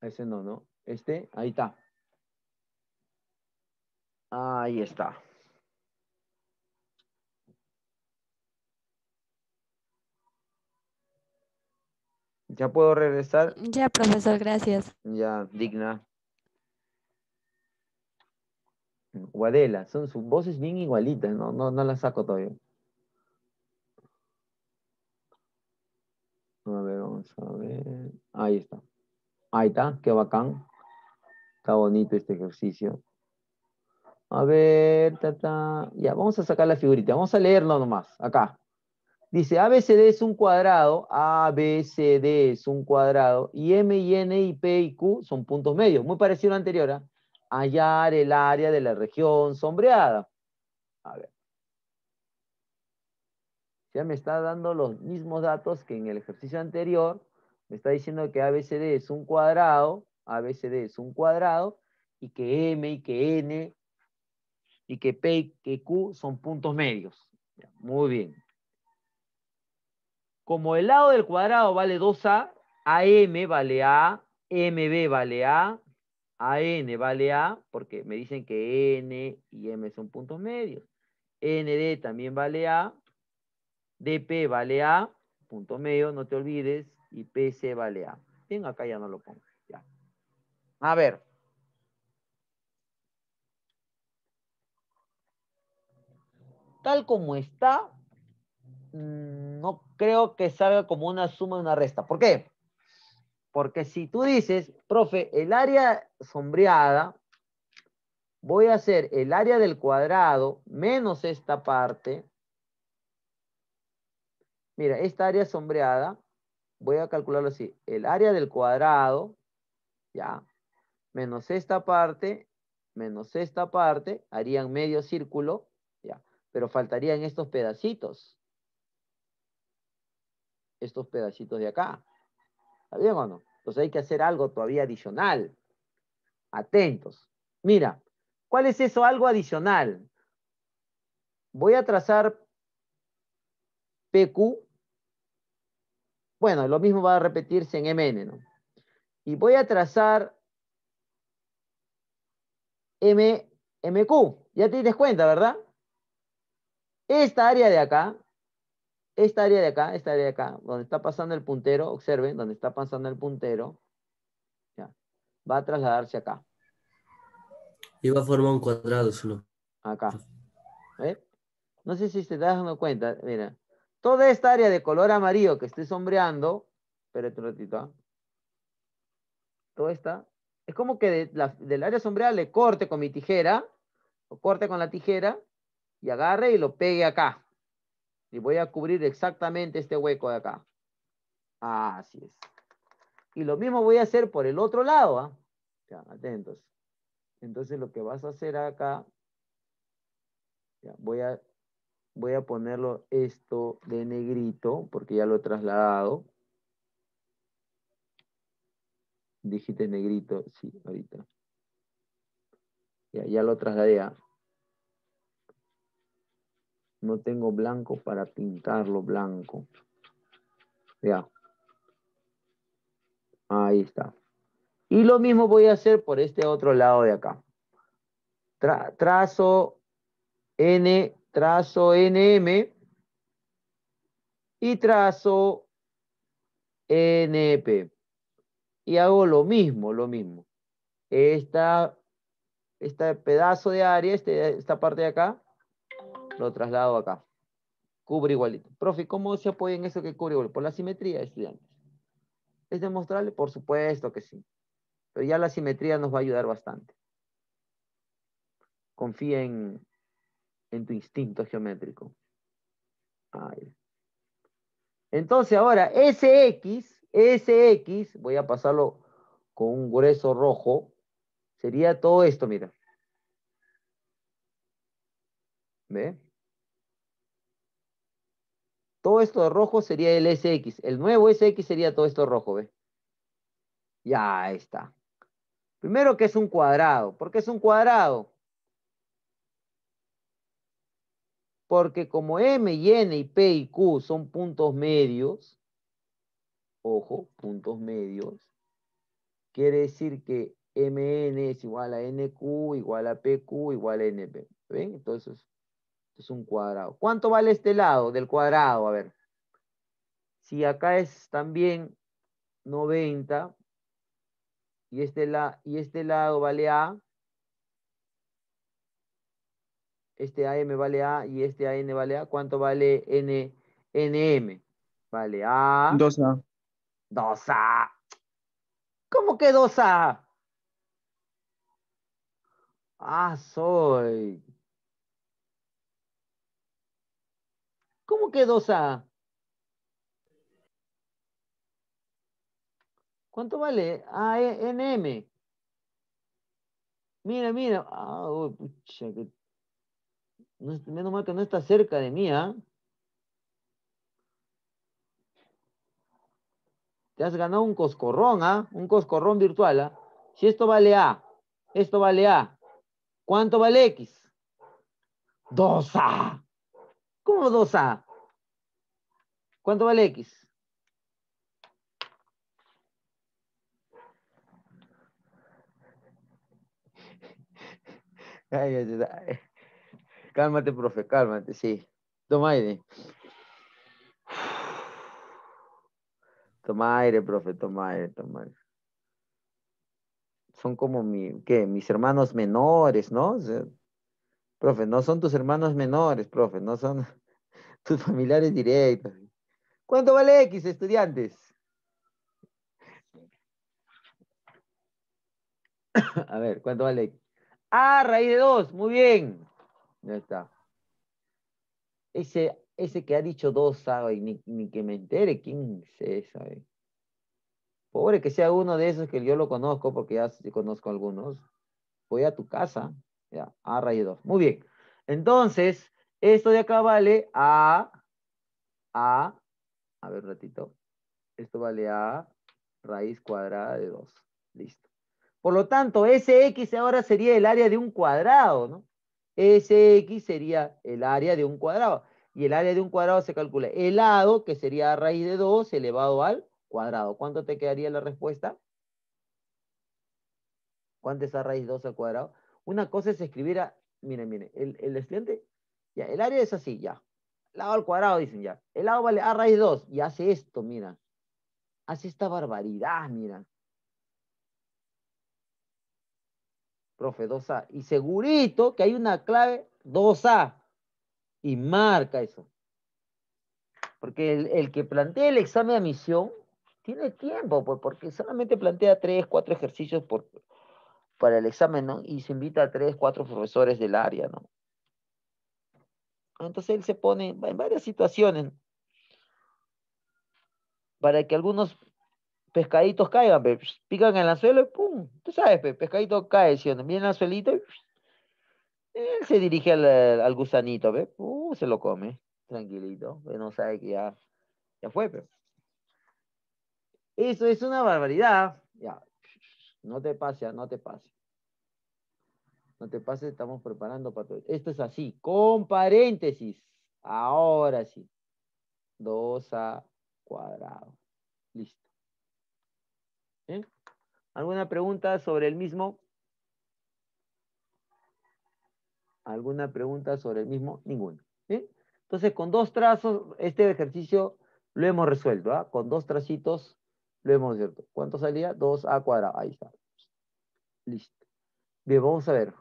Ese no, ¿no? Este, ahí está. Ahí está. ¿Ya puedo regresar? Ya, profesor, gracias. Ya, digna. Guadela, son sus voces bien igualitas, no, no, las saco todavía. A ver, vamos a ver. Ahí está. Ahí está, qué bacán. Está bonito este ejercicio. A ver, ya, vamos a sacar la figurita. Vamos a leerlo nomás, acá. Dice, ABCD es un cuadrado, ABCD es un cuadrado, y M y N y P y Q son puntos medios, muy parecido a la anterior. ¿ah? Hallar el área de la región sombreada. A ver. Ya me está dando los mismos datos que en el ejercicio anterior. Me está diciendo que ABCD es un cuadrado, ABCD es un cuadrado, y que M y que N y que P y que Q son puntos medios. muy bien como el lado del cuadrado vale 2A, AM vale A, MB vale A, AN vale A, porque me dicen que N y M son puntos medios. ND también vale A, DP vale A, punto medio, no te olvides, y PC vale A. Bien, acá ya no lo pongo. Ya. A ver. Tal como está, Mm, no creo que salga como una suma de una resta. ¿Por qué? Porque si tú dices, profe, el área sombreada, voy a hacer el área del cuadrado menos esta parte. Mira, esta área sombreada, voy a calcularlo así, el área del cuadrado, ya, menos esta parte, menos esta parte, harían medio círculo, ya, pero faltarían estos pedacitos estos pedacitos de acá. ¿Está bien o no? Entonces hay que hacer algo todavía adicional. Atentos. Mira, ¿cuál es eso algo adicional? Voy a trazar PQ. Bueno, lo mismo va a repetirse en MN, ¿no? Y voy a trazar M, MQ. Ya te diste cuenta, ¿verdad? Esta área de acá esta área de acá, esta área de acá, donde está pasando el puntero, observen, donde está pasando el puntero, ya, va a trasladarse acá. Y va a formar un cuadrado, solo. Acá. No sé si se está dando cuenta, mira. Toda esta área de color amarillo que estoy sombreando, espérate un ratito, ¿ah? toda esta, es como que del área sombreada le corte con mi tijera, o corte con la tijera, y agarre y lo pegue acá. Y voy a cubrir exactamente este hueco de acá. Así es. Y lo mismo voy a hacer por el otro lado. ¿ah? Ya, atentos. Entonces lo que vas a hacer acá, voy, a, voy a ponerlo esto de negrito, porque ya lo he trasladado. Dijiste negrito, sí, ahorita. Ya, ya lo trasladé. a. ¿ah? No tengo blanco para pintarlo blanco. Ya. Ahí está. Y lo mismo voy a hacer por este otro lado de acá. trazo N, trazo NM y trazo NP. Y hago lo mismo, lo mismo. Esta, este pedazo de área, este, esta parte de acá, lo traslado acá. Cubre igualito. Profe, ¿cómo se apoya en eso que cubre igualito? Por la simetría, estudiantes. ¿Es demostrable? Por supuesto que sí. Pero ya la simetría nos va a ayudar bastante. Confía en, tu instinto geométrico. Entonces ahora, ese X, X, voy a pasarlo con un grueso rojo, sería todo esto, mira. ¿Ve? Todo esto rojo sería el SX. El nuevo SX sería todo esto rojo, ¿ves? Ya está. Primero que es un cuadrado. ¿Por qué es un cuadrado? Porque como M y N y P y Q son puntos medios, ojo, puntos medios, quiere decir que MN es igual a NQ, igual a PQ, igual a NP. ¿Ven? Entonces, es un cuadrado. ¿Cuánto vale este lado del cuadrado? A ver. Si acá es también 90 y este, la, y este lado vale A, este AM vale A y este AN vale A, ¿cuánto vale NM? Vale A. 2A. 2A. ¿Cómo que 2A? Ah, soy. ¿Cómo que 2A? ¿Cuánto vale? A -E m Mira, mira. Ah, menos mal que no está cerca de mí, ¿ah? Te has ganado un coscorrón, ¿ah? Un coscorrón virtual, ¿ah? Si esto vale A, esto vale A, ¿cuánto vale X? 2A. ¿Cómo 2A? ¿Cuánto vale X? Cálmate, profe, cálmate, sí. Toma aire. Toma aire, profe, toma aire, toma aire. Son como mi, ¿qué? mis hermanos menores, ¿no? profe, no son tus hermanos menores, profe, no son tus familiares directos. ¿Cuánto vale X, estudiantes? A ver, ¿cuánto vale X? A ah, raíz de 2, muy bien. Ya está. Ese, ese que ha dicho 2, sabe, ni, que me entere quién es, sabe. Eh? Pobre que sea uno de esos que yo lo conozco, porque ya conozco algunos. Voy a tu casa, ya, A raíz de 2. Muy bien. Entonces, esto de acá vale A, A, a ver un ratito, esto vale a raíz cuadrada de 2. Listo. Por lo tanto, SX ahora sería el área de un cuadrado, ¿no? SX sería el área de un cuadrado. Y el área de un cuadrado se calcula el lado, que sería a raíz de 2 elevado al cuadrado. ¿Cuánto te quedaría la respuesta? ¿Cuánto es a raíz de 2 al cuadrado? Una cosa es escribir a... Miren, miren, el, el estudiante... Ya, el área es así, ya lado al cuadrado, dicen ya. El lado vale a raíz 2 y hace esto, mira. Hace esta barbaridad, mira. Profe, 2A. Y segurito que hay una clave 2A. Y marca eso. Porque el, que plantea el examen de admisión tiene tiempo, pues, porque solamente plantea 3, 4 ejercicios por, para el examen, ¿no? Y se invita a 3, 4 profesores del área, ¿no? Entonces él se pone en varias situaciones para que algunos pescaditos caigan, pican en el anzuelo y pum, tú sabes, pescadito cae, ¿sí? viene el anzuelito y él se dirige al, gusanito, se lo come, tranquilito, no sabe que ya, fue. Eso es una barbaridad. Ya, no te pase, no te pase. No te pases, estamos preparando para todo. Esto es así, con paréntesis. Ahora sí. 2a cuadrado. Listo. ¿Eh? ¿Alguna pregunta sobre el mismo? ¿Alguna pregunta sobre el mismo? Ninguna. ¿Eh? Entonces, con dos trazos, este ejercicio lo hemos resuelto. ¿ah? Con dos tracitos lo hemos resuelto. ¿Cuánto salía? 2a cuadrado. Ahí está. Listo. Bien, vamos a ver.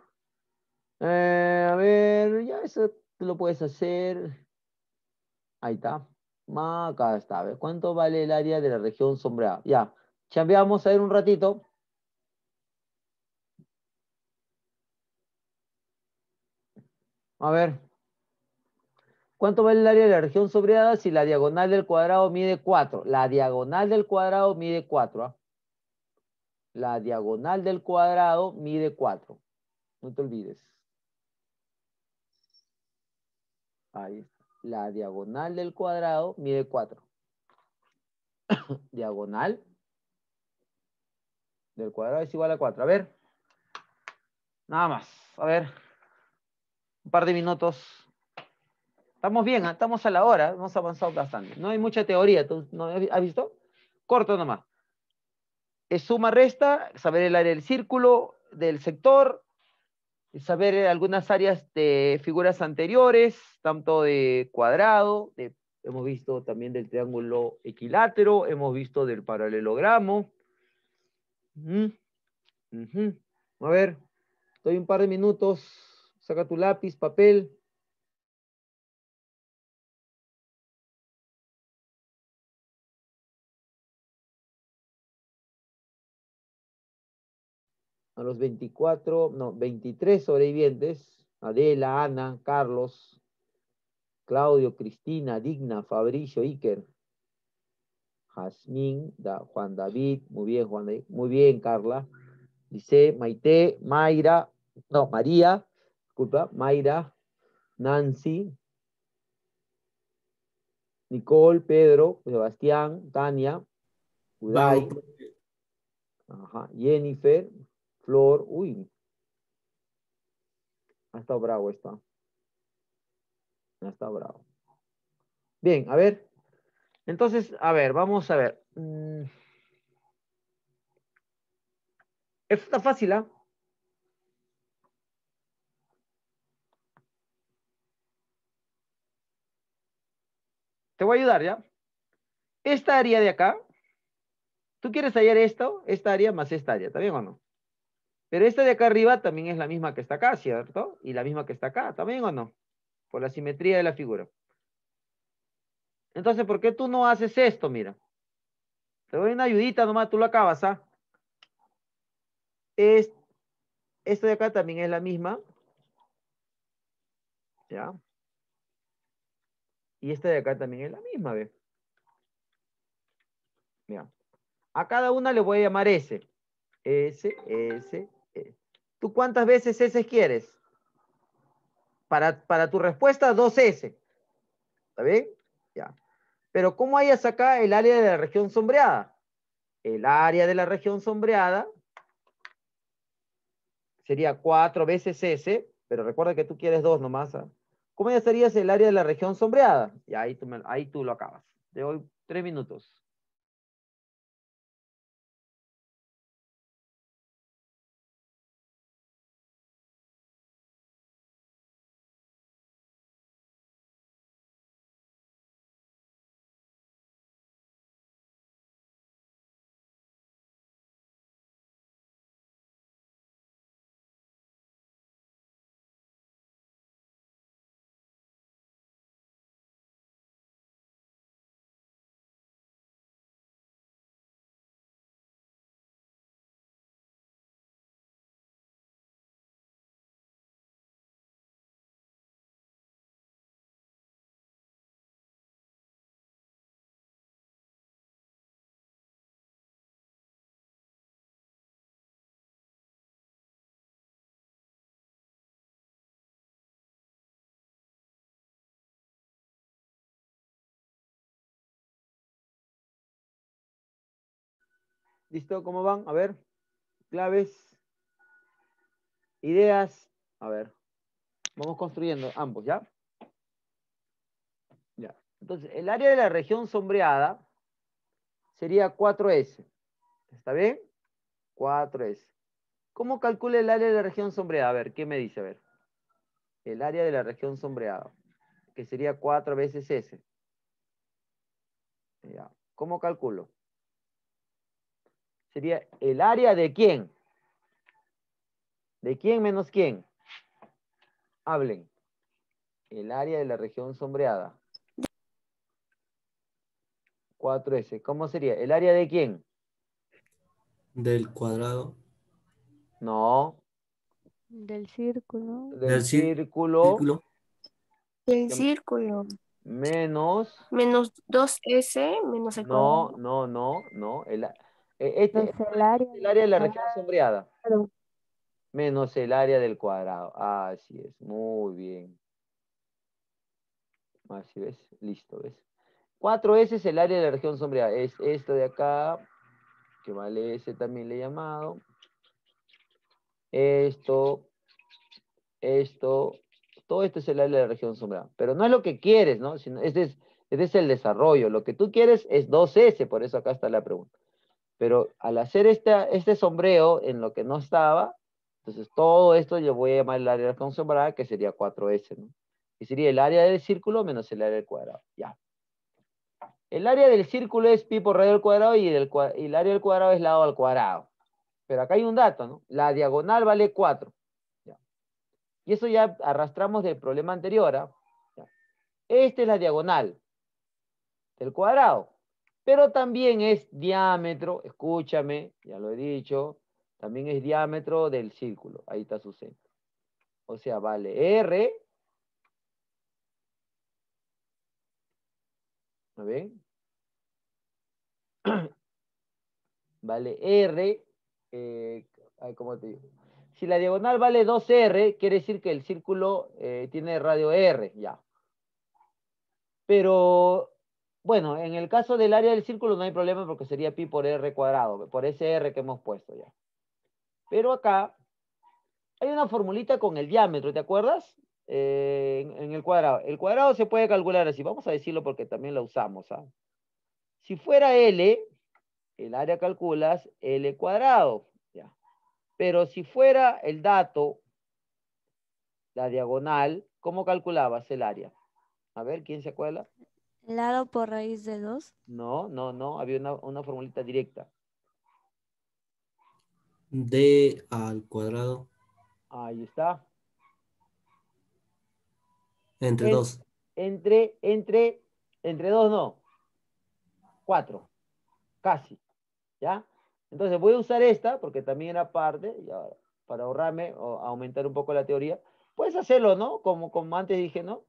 Eh, a ver, ya eso lo puedes hacer. Ahí está. acá está. ver, ¿cuánto vale el área de la región sombreada? Ya, chambeamos a ver un ratito. A ver. ¿Cuánto vale el área de la región sombreada si la diagonal del cuadrado mide 4? La diagonal del cuadrado mide 4. ¿ah? La diagonal del cuadrado mide 4. No te olvides. Ahí está. La diagonal del cuadrado mide 4. diagonal del cuadrado es igual a 4. A ver. Nada más. A ver. Un par de minutos. Estamos bien, ¿ah? estamos a la hora. Hemos avanzado bastante. No hay mucha teoría. no, ¿Has visto? Corto nomás. Es suma, resta, saber el área del círculo, del sector, saber eh, algunas áreas de figuras anteriores, tanto de cuadrado, hemos visto también del triángulo equilátero, hemos visto del paralelogramo. A ver, estoy un par de minutos, saca tu lápiz, papel. a los 24, no, 23 sobrevivientes, Adela, Ana, Carlos, Claudio, Cristina, Digna, Fabricio, Iker, Jazmín, Juan David, muy bien, Juan David, muy bien, Carla, dice Maite, Mayra, no, María, disculpa, Mayra, Nancy, Nicole, Pedro, Sebastián, Tania, Uday, Ajá, Jennifer, Flor, uy. Ha estado bravo esta. Ha estado bravo. Bien, a ver. Entonces, a ver, vamos a ver. Mm. Esto está fácil, ¿ah? Te voy a ayudar, ¿ya? Esta área de acá, tú quieres hallar esto, esta área más esta área, ¿está bien o no? Pero esta de acá arriba también es la misma que está acá, ¿cierto? Y la misma que está acá, ¿también o no? Por la simetría de la figura. Entonces, ¿por qué tú no haces esto? Mira. Te doy una ayudita nomás, tú lo acabas, ¿ah? Es, esta de acá también es la misma. ¿Ya? Y esta de acá también es la misma, ¿ves? Mira. A cada una le voy a llamar S. S, S, ¿Tú cuántas veces S quieres? Para, para tu respuesta, 2S. ¿Está bien? Ya. Pero ¿cómo hayas acá el área de la región sombreada? El área de la región sombreada sería 4 veces S, pero recuerda que tú quieres 2 nomás. ¿ah? ¿Cómo ya serías el área de la región sombreada? Y ahí tú, ahí tú lo acabas. Te doy 3 minutos. ¿Listo? ¿Cómo van? A ver. Claves. Ideas. A ver. Vamos construyendo ambos, ¿ya? Ya. Entonces, el área de la región sombreada sería 4S. ¿Está bien? 4S. ¿Cómo calcula el área de la región sombreada? A ver, ¿qué me dice? A ver. El área de la región sombreada, que sería 4 veces S. Ya. ¿Cómo calculo? sería el área de quién. ¿De quién menos quién? Hablen. El área de la región sombreada. 4S. ¿Cómo sería? ¿El área de quién? Del cuadrado. No. Del círculo. Del, círculo. Del em, círculo. Menos. Menos 2S menos el No, cuadrado. no, no, no. El, e, este es el área, de la región sombreada. Menos el área del cuadrado. Así es. Muy bien. Así ves. Listo, ¿ves? 4S es el área de la región sombreada. Es esto de acá, que vale S también le he llamado. Esto, esto, todo esto es el área de la región sombreada. Pero no es lo que quieres, ¿no? Sino este, es, este es el desarrollo. Lo que tú quieres es 2S, por eso acá está la pregunta. Pero al hacer este, este sombreo en lo que no estaba, entonces todo esto yo voy a llamar el área sombrada, que sería 4S, ¿no? y sería el área del círculo menos el área del cuadrado. Ya. El área del círculo es pi por radio del cuadrado y el, área del cuadrado es lado al cuadrado. Pero acá hay un dato, ¿no? La diagonal vale 4. Y eso ya arrastramos del problema anterior. ¿ah? a Esta es la diagonal del cuadrado pero también es diámetro, escúchame, ya lo he dicho, también es diámetro del círculo, ahí está su centro. O sea, vale R. ¿Me ven? Vale R, eh, ¿cómo te digo? Si la diagonal vale 2R, quiere decir que el círculo eh, tiene radio R, ya. Pero bueno, en el caso del área del círculo no hay problema porque sería pi por r cuadrado, por ese r que hemos puesto ya. Pero acá hay una formulita con el diámetro, ¿te acuerdas? Eh, en, el cuadrado. El cuadrado se puede calcular así, vamos a decirlo porque también lo usamos. ¿ah? Si fuera L, el área calculas L cuadrado. Ya. Pero si fuera el dato, la diagonal, ¿cómo calculabas el área? A ver, ¿quién se acuerda? ¿Lado por raíz de 2? No, no, no. Había una, una formulita directa. D al cuadrado. Ahí está. Entre 2. entre, entre, entre 2 no. 4. Casi. ¿Ya? Entonces voy a usar esta, porque también era parte, para ahorrarme o aumentar un poco la teoría. Puedes hacerlo, ¿no? Como, como antes dije, ¿no?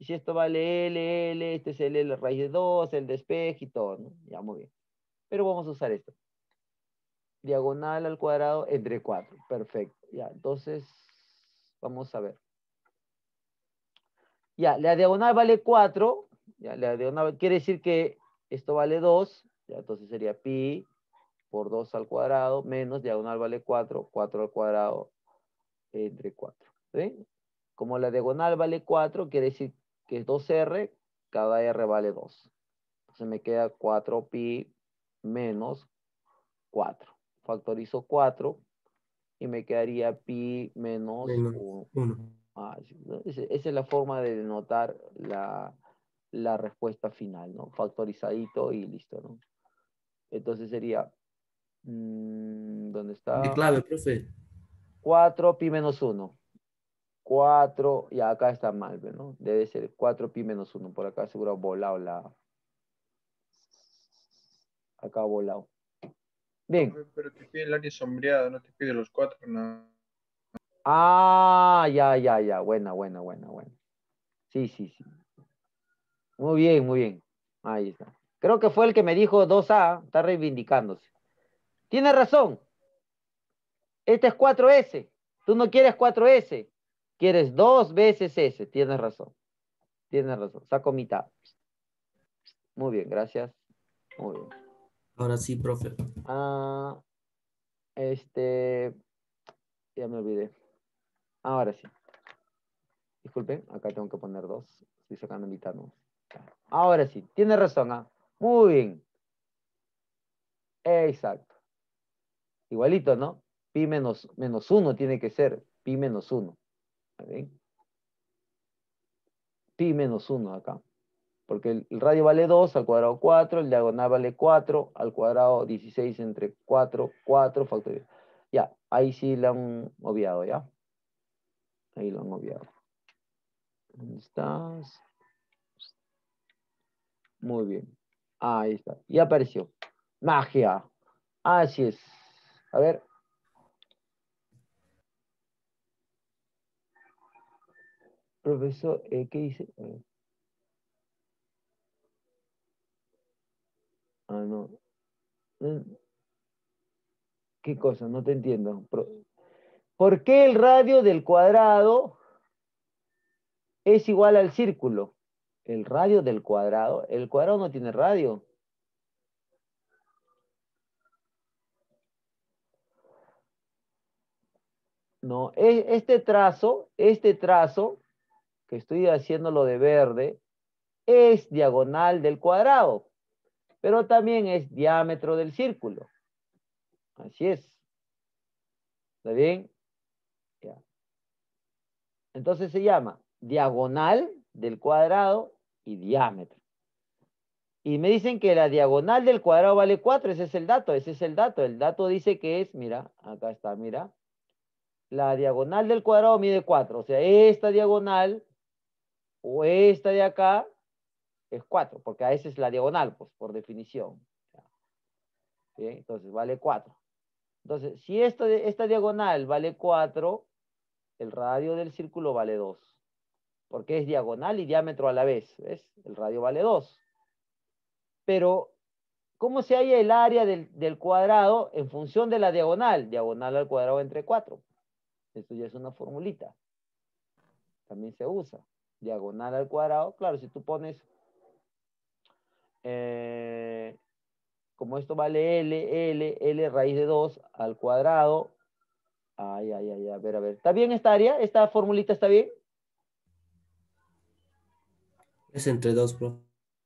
Y si esto vale L, L, este es L, L raíz de 2, el despejito, y todo, ¿no? Ya, muy bien. Pero vamos a usar esto. Diagonal al cuadrado entre 4. Perfecto. Ya, entonces, vamos a ver. Ya, la diagonal vale 4. Ya, la diagonal quiere decir que esto vale 2. Ya, entonces sería pi por 2 al cuadrado menos diagonal vale 4. 4 al cuadrado entre 4. ¿Sí? Como la diagonal vale 4, quiere decir que es 2R, cada R vale 2. Entonces me queda 4pi menos 4. Factorizo 4 y me quedaría pi menos 1. Ah, esa es la forma de denotar la, respuesta final, ¿no? Factorizadito y listo, ¿no? Entonces sería, mm, ¿dónde está? Claro, profe. 4 pi menos 1. 4, y acá está mal, ¿no? Debe ser 4pi menos 1. Por acá seguro volado la... Acá volado. Bien. Pero te pide el área sombreada, no te pide los 4, Ah, ya, ya, ya. Buena, buena, buena, buena. Sí, sí, sí. Muy bien, muy bien. Ahí está. Creo que fue el que me dijo 2A, está reivindicándose. Tiene razón. Este es 4S. Tú no quieres 4S. Quieres dos veces ese. Tienes razón. Tienes razón. Saco mitad. Muy bien, gracias. Muy bien. Ahora sí, profe. Ah, este, ya me olvidé. Ahora sí. Disculpen, acá tengo que poner dos. Estoy sacando mitad, Ahora sí, Tienes razón. ¿ah? Muy bien. Exacto. Igualito, ¿no? Pi menos, menos uno tiene que ser. Pi menos uno. Pi menos 1 acá. Porque el, radio vale 2 al cuadrado 4, el diagonal vale 4 al cuadrado 16 entre 4, 4 factorial. Ya, ahí sí lo han obviado, ¿ya? Ahí lo han obviado. ¿Dónde estás? Muy bien. Ahí está. Y apareció. Magia. Así es. A ver. Profesor, eh, ¿qué dice? Ah, no. Eh, ¿Qué cosa? No te entiendo. ¿Por qué el radio del cuadrado es igual al círculo? El radio del cuadrado. El cuadrado no tiene radio. No, e-, este trazo, este trazo que estoy haciéndolo de verde es diagonal del cuadrado, pero también es diámetro del círculo. Así es. ¿Está bien? Ya. Entonces se llama diagonal del cuadrado y diámetro. Y me dicen que la diagonal del cuadrado vale 4, ese es el dato, ese es el dato. El dato dice que es, mira, acá está, mira. La diagonal del cuadrado mide 4, o sea, esta diagonal o esta de acá es 4, porque a esa es la diagonal, pues, por definición. Entonces vale 4. Entonces, si esta, esta diagonal vale 4, el radio del círculo vale 2. Porque es diagonal y diámetro a la vez. ¿Ves? El radio vale 2. Pero, ¿cómo se halla el área del cuadrado en función de la diagonal? Diagonal al cuadrado entre 4. Esto ya es una formulita. También se usa diagonal al cuadrado. Claro, si tú pones, eh, como esto vale L, L, L raíz de 2 al cuadrado. Ay, ay, ay, a ver, a ver. ¿Está bien esta área? ¿Esta formulita está bien? Es entre 2,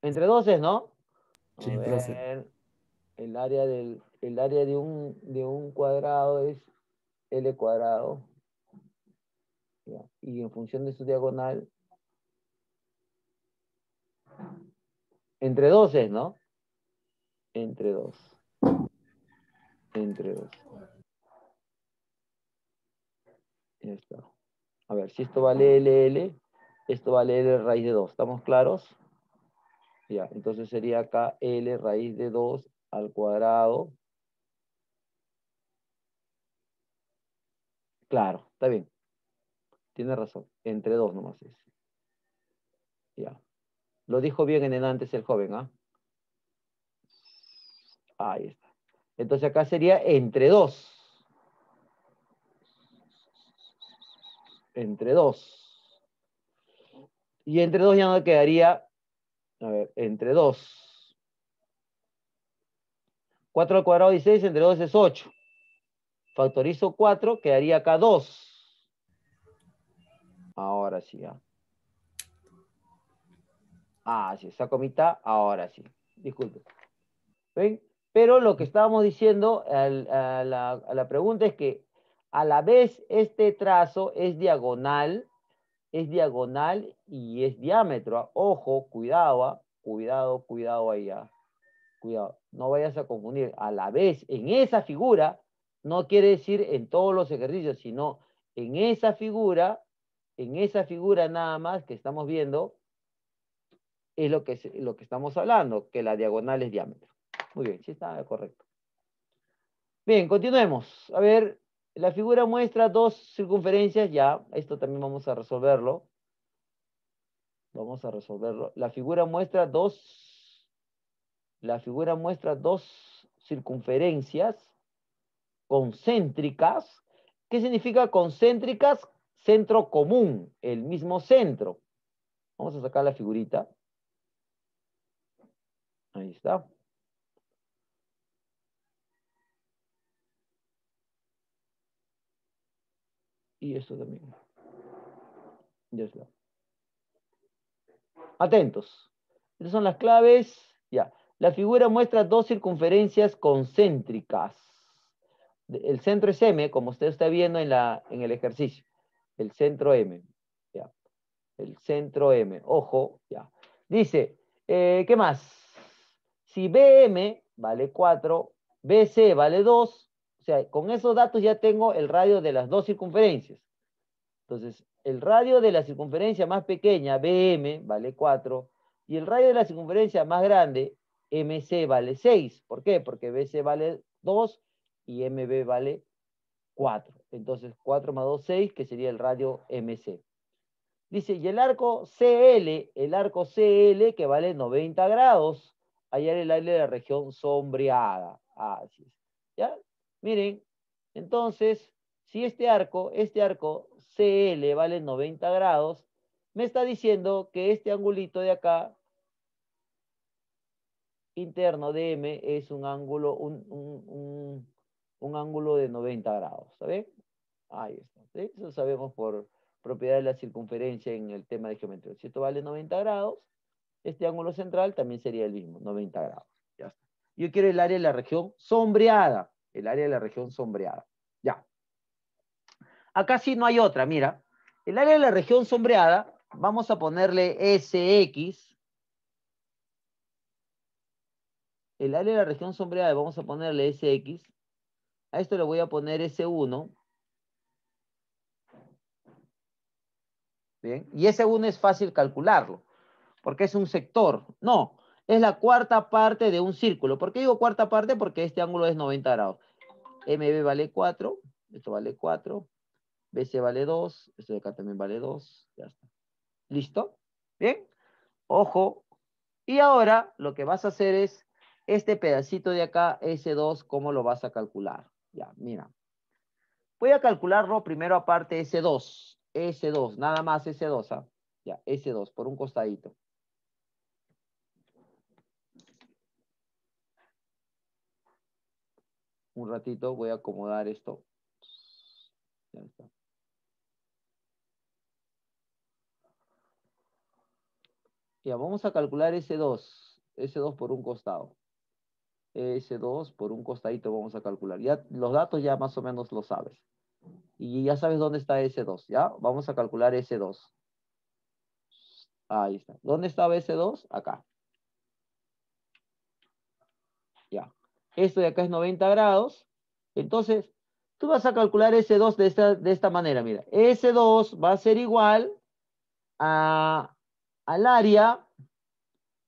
Entre 2 es, ¿no? El área, del, el área de, un, de un cuadrado es L cuadrado. Y en función de su diagonal, entre dos es, ¿no? Entre 2 Entre 2 Ya está. A ver, si esto vale LL, esto vale L raíz de 2. ¿Estamos claros? Ya, entonces sería acá L raíz de 2 al cuadrado. Claro, está bien. Tiene razón. Entre 2 nomás es. Ya. Lo dijo bien en el antes el joven, ¿ah? Ahí está. Entonces acá sería entre 2. Entre 2. Y entre 2 ya no quedaría, a ver, entre 2. 4 al cuadrado 6 entre 2 es 8. Factorizo 4, quedaría acá 2. Ahora sí, ya. ¿ah? Ah, sí, esa mitad, ahora sí. Disculpe. ¿Ven? Pero lo que estábamos diciendo eh, a, la, pregunta es que a la vez este trazo es diagonal, es diagonal y es diámetro. Ojo, cuidado, ah, cuidado, cuidado ahí. Ah. Cuidado, no vayas a confundir. A la vez, en esa figura, no quiere decir en todos los ejercicios, sino en esa figura, en esa figura nada más que estamos viendo, es lo que, lo que estamos hablando, que la diagonal es diámetro. Muy bien, sí está correcto. Bien, continuemos. A ver, la figura muestra dos circunferencias, ya, esto también vamos a resolverlo. Vamos a resolverlo. La figura muestra dos, la figura muestra dos circunferencias concéntricas. ¿Qué significa concéntricas? Centro común, el mismo centro. Vamos a sacar la figurita. Ahí está. Y esto también. Ya está. Atentos. Estas son las claves. Ya. La figura muestra dos circunferencias concéntricas. El centro es M, como usted está viendo en, la, en el ejercicio. El centro M. Ya. El centro M. Ojo, ya. Dice, eh, ¿qué más? Si BM vale 4, BC vale 2, o sea, con esos datos ya tengo el radio de las dos circunferencias. Entonces, el radio de la circunferencia más pequeña, BM, vale 4, y el radio de la circunferencia más grande, MC, vale 6. ¿Por qué? Porque BC vale 2 y MB vale 4. Entonces, 4 más 2, 6, que sería el radio MC. Dice, y el arco CL, el arco CL que vale 90 grados, en el aire de la región sombreada. Así es. ¿Ya? Miren, entonces, si este arco, este arco CL vale 90 grados, me está diciendo que este angulito de acá, interno de M, es un ángulo, un, ángulo de 90 grados, ¿sabe? Ahí está. Eso sabemos por propiedad de la circunferencia en el tema de geometría. Si esto vale 90 grados, este ángulo central también sería el mismo, 90 grados. Ya está. Yo quiero el área de la región sombreada, el área de la región sombreada. Ya. Acá sí no hay otra, mira. El área de la región sombreada, vamos a ponerle SX. El área de la región sombreada, vamos a ponerle SX. A esto le voy a poner S1. Bien. Y S1 es fácil calcularlo porque es un sector. No, es la cuarta parte de un círculo. ¿Por qué digo cuarta parte? Porque este ángulo es 90 grados. MB vale 4, esto vale 4, BC vale 2, esto de acá también vale 2, ya está. ¿Listo? Bien, ojo. Y ahora lo que vas a hacer es, este pedacito de acá, S2, ¿cómo lo vas a calcular? Ya, mira. Voy a calcularlo primero aparte S2, S2, nada más S2, ¿ah? ya, S2, por un costadito. un ratito, voy a acomodar esto. Ya vamos a calcular s 2, s 2 por un costado. s 2 por un costadito vamos a calcular. Ya los datos ya más o menos lo sabes. Y ya sabes dónde está s 2, ¿ya? Vamos a calcular s 2. Ahí está. ¿Dónde estaba s 2? Acá. Ya esto de acá es 90 grados, entonces tú vas a calcular S2 de esta, de esta manera, mira, S2 va a ser igual al área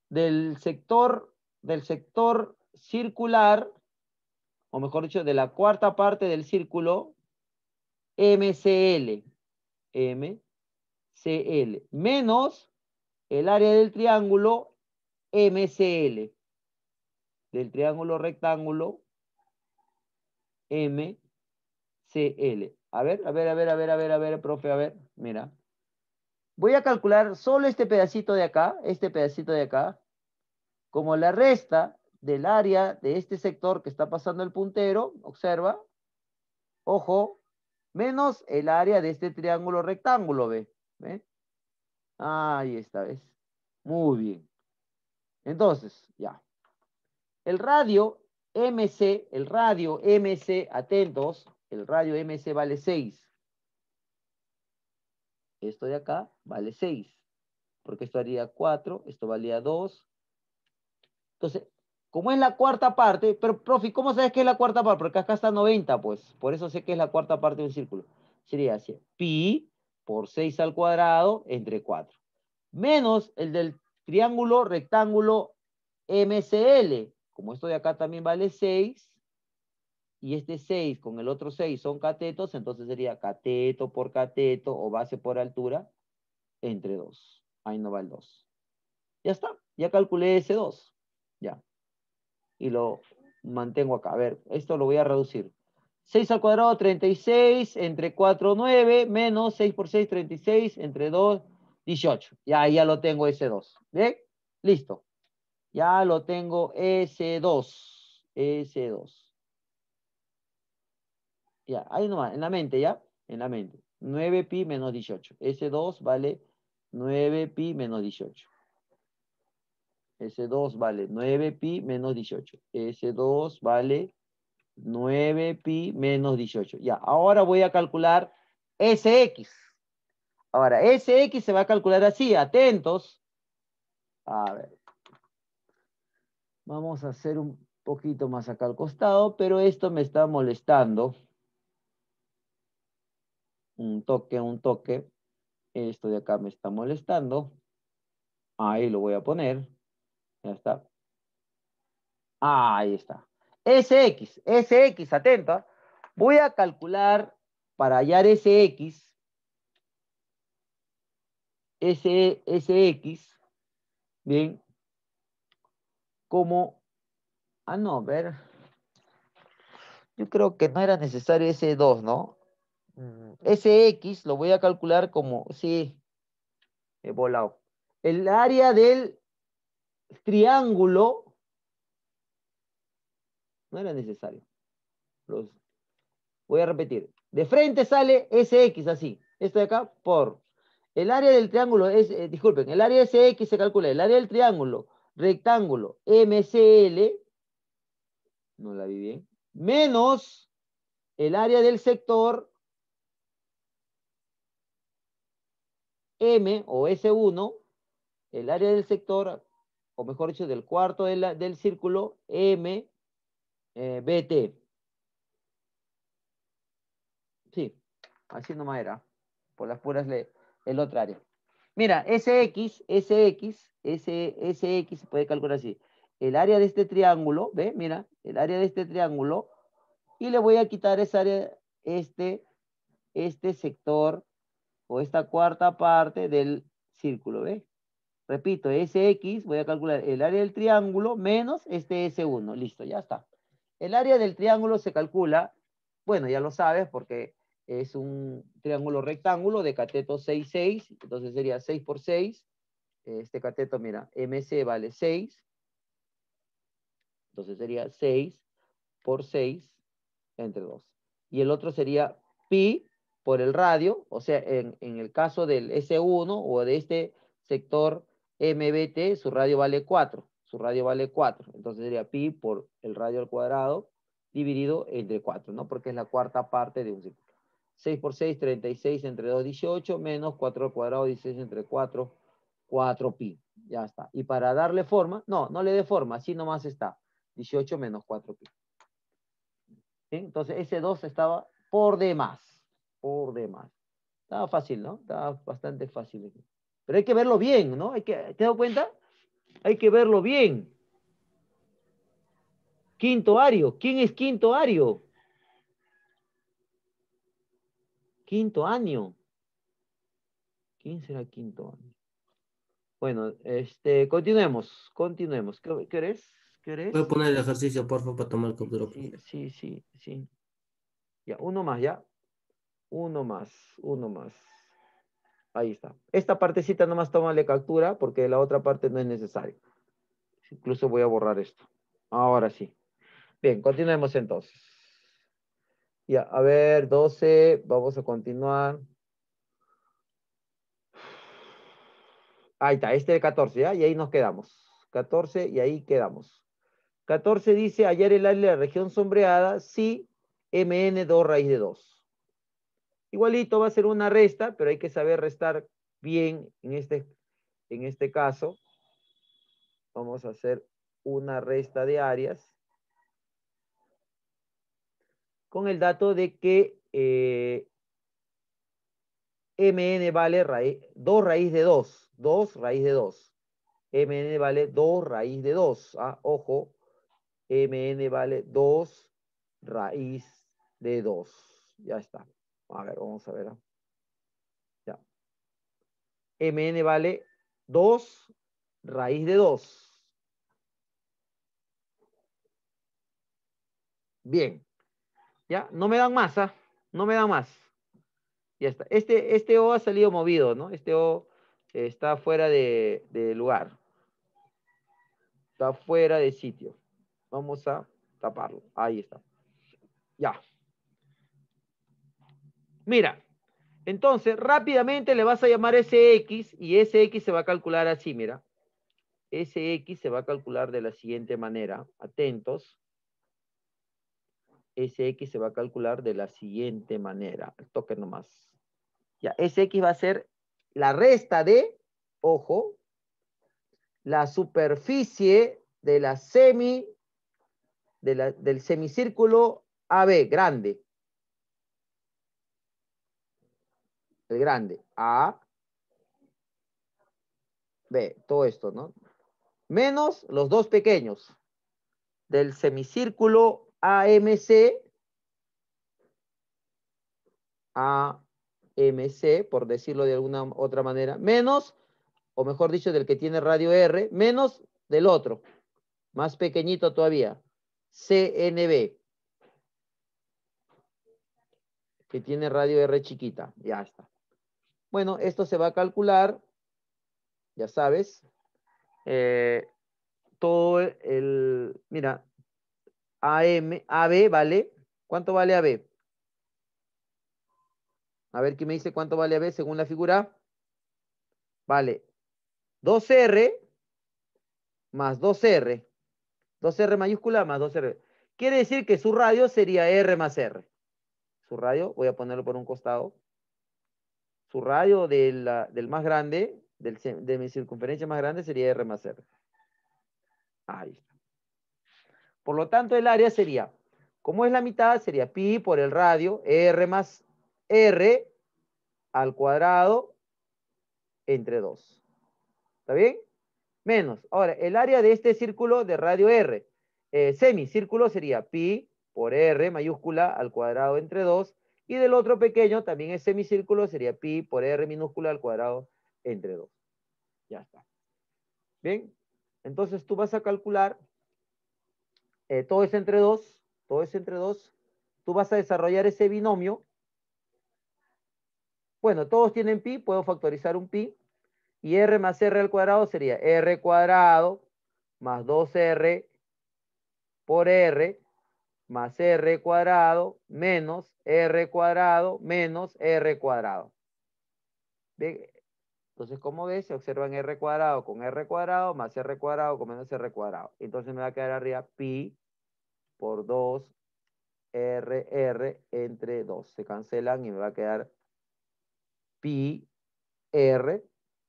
del sector, del sector circular, o mejor dicho, de la cuarta parte del círculo, MCL, MCL, menos el área del triángulo, MCL del triángulo rectángulo MCL. A ver, a ver, a ver, a ver, a ver, a ver, profe, a ver, mira. Voy a calcular solo este pedacito de acá, este pedacito de acá, como la resta del área de este sector que está pasando el puntero, observa, ojo, menos el área de este triángulo rectángulo, B. ¿Ve? Ahí está, ¿ves? Muy bien. Entonces, ya. El radio MC, el radio MC, atentos, el radio MC vale 6. Esto de acá vale 6, porque esto haría 4, esto valía 2. Entonces, como es la cuarta parte, pero profe, ¿cómo sabes que es la cuarta parte? Porque acá está 90, pues, por eso sé que es la cuarta parte de un círculo. Sería así, pi por 6 al cuadrado entre 4, menos el del triángulo rectángulo MCL, como esto de acá también vale 6, y este 6 con el otro 6 son catetos, entonces sería cateto por cateto o base por altura entre 2. Ahí no va el 2. Ya está, ya calculé ese 2. Ya. Y lo mantengo acá. A ver, esto lo voy a reducir. 6 al cuadrado, 36, entre 4, 9, menos 6 por 6, 36, entre 2, 18. Ya, ya lo tengo ese 2. ¿Bien? Listo. Ya lo tengo S2. S2. Ya, ahí nomás, en la mente, ¿ya? En la mente. 9 pi menos 18. S2 vale 9 pi menos 18. S2 vale 9 pi menos 18. S2 vale 9 pi menos 18. Ya, ahora voy a calcular SX. Ahora, SX se va a calcular así, atentos. A ver, Vamos a hacer un poquito más acá al costado, pero esto me está molestando. Un toque, un toque. Esto de acá me está molestando. Ahí lo voy a poner. Ya está. Ahí está. SX, SX, atento. ¿ah? Voy a calcular para hallar SX. SX. Bien como, ah, no, ver, yo creo que no era necesario ese 2, ¿no? Mm, ese X lo voy a calcular como, sí, he volado. El área del triángulo no era necesario. Los, voy a repetir. De frente sale SX así. Esto de acá por. El área del triángulo es, eh, disculpen, el área de SX se calcula. El área del triángulo rectángulo MCL, no la vi bien, menos el área del sector M o S1, el área del sector, o mejor dicho, del cuarto del círculo MBT. Eh, sí, así nomás era, por las puras le, el otro área. Mira, SX, SX, SX se puede calcular así. El área de este triángulo, ¿ve? Mira, el área de este triángulo. Y le voy a quitar esa área, este, este sector o esta cuarta parte del círculo, ¿ve? Repito, SX, voy a calcular el área del triángulo menos este S1. Listo, ya está. El área del triángulo se calcula, bueno, ya lo sabes porque es un triángulo rectángulo de cateto 6, 6, entonces sería 6 por 6. Este cateto, mira, MC vale 6. Entonces sería 6 por 6 entre 2. Y el otro sería pi por el radio, o sea, en, el caso del S1 o de este sector MBT, su radio vale 4. Su radio vale 4. Entonces sería pi por el radio al cuadrado dividido entre 4, ¿no? Porque es la cuarta parte de un circuito. 6 por 6, 36 entre 2, 18, menos 4 al cuadrado, 16 entre 4, 4pi. Ya está. Y para darle forma, no, no le dé forma, así nomás está. 18 menos 4pi. Entonces ese 2 estaba por demás, por demás. Estaba fácil, ¿no? Estaba bastante fácil. Pero hay que verlo bien, ¿no? Hay que, ¿Te das cuenta? Hay que verlo bien. Quinto ario. ¿Quién es quinto ario? Quinto año. ¿Quién será quinto año? Bueno, este, continuemos, continuemos. ¿Qué, ¿Querés? ¿Querés? Voy a poner el ejercicio, por favor, para tomar el Sí, sí, sí, sí. Ya, uno más, ya. Uno más, uno más. Ahí está. Esta partecita nomás tómale captura porque la otra parte no es necesaria Incluso voy a borrar esto. Ahora sí. Bien, continuemos entonces. Ya, a ver, 12, vamos a continuar. Ahí está, este de 14, ¿ya? Y ahí nos quedamos. 14 y ahí quedamos. 14 dice ayer el área de la región sombreada sí, mn 2 raíz de 2. Igualito va a ser una resta, pero hay que saber restar bien en este, en este caso. Vamos a hacer una resta de áreas con el dato de que eh, mn vale raíz, 2 raíz de 2, 2 raíz de 2. mn vale 2 raíz de 2. Ah, ojo, mn vale 2 raíz de 2. Ya está. A ver, vamos a ver. Ah. Ya. mn vale 2 raíz de 2. Bien. ¿Ya? No me dan masa, No me dan más. Ya está. Este, este O ha salido movido, ¿no? Este O eh, está fuera de, de lugar. Está fuera de sitio. Vamos a taparlo. Ahí está. Ya. Mira, entonces rápidamente le vas a llamar SX y SX se va a calcular así, mira. SX se va a calcular de la siguiente manera. Atentos. SX se va a calcular de la siguiente manera. toque nomás. Ya, ese va a ser la resta de, ojo, la superficie de la semi, del semicírculo AB, grande. El grande, A, B, todo esto, ¿no? Menos los dos pequeños del semicírculo AMC, AMC, por decirlo de alguna otra manera, menos, o mejor dicho, del que tiene radio R, menos del otro, más pequeñito todavía, CNB, que tiene radio R chiquita, ya está. Bueno, esto se va a calcular, ya sabes, eh, todo el, mira, AM, AB vale, ¿cuánto vale AB? A ver, ¿qué me dice cuánto vale AB según la figura? Vale, 2R más 2R. 2R mayúscula más 2R. Quiere decir que su radio sería R más R. Su radio, voy a ponerlo por un costado. Su radio del, más grande, de mi circunferencia más grande, sería R más R. Ahí está. Por lo tanto, el área sería, como es la mitad, sería pi por el radio, r más r al cuadrado entre 2. ¿Está bien? Menos. Ahora, el área de este círculo de radio r, eh, semicírculo sería pi por r mayúscula al cuadrado entre 2, y del otro pequeño, también es semicírculo, sería pi por r minúscula al cuadrado entre 2. Ya está. Bien, entonces tú vas a calcular eh, todo es entre 2, todo es entre 2, tú vas a desarrollar ese binomio. Bueno, todos tienen pi, puedo factorizar un pi, y r más r al cuadrado sería r cuadrado más 2r por r más r cuadrado menos r cuadrado menos r cuadrado. Entonces, como ves, se observan R cuadrado con R cuadrado más R cuadrado con menos R cuadrado. Entonces me va a quedar arriba pi por 2 RR entre 2. Se cancelan y me va a quedar pi R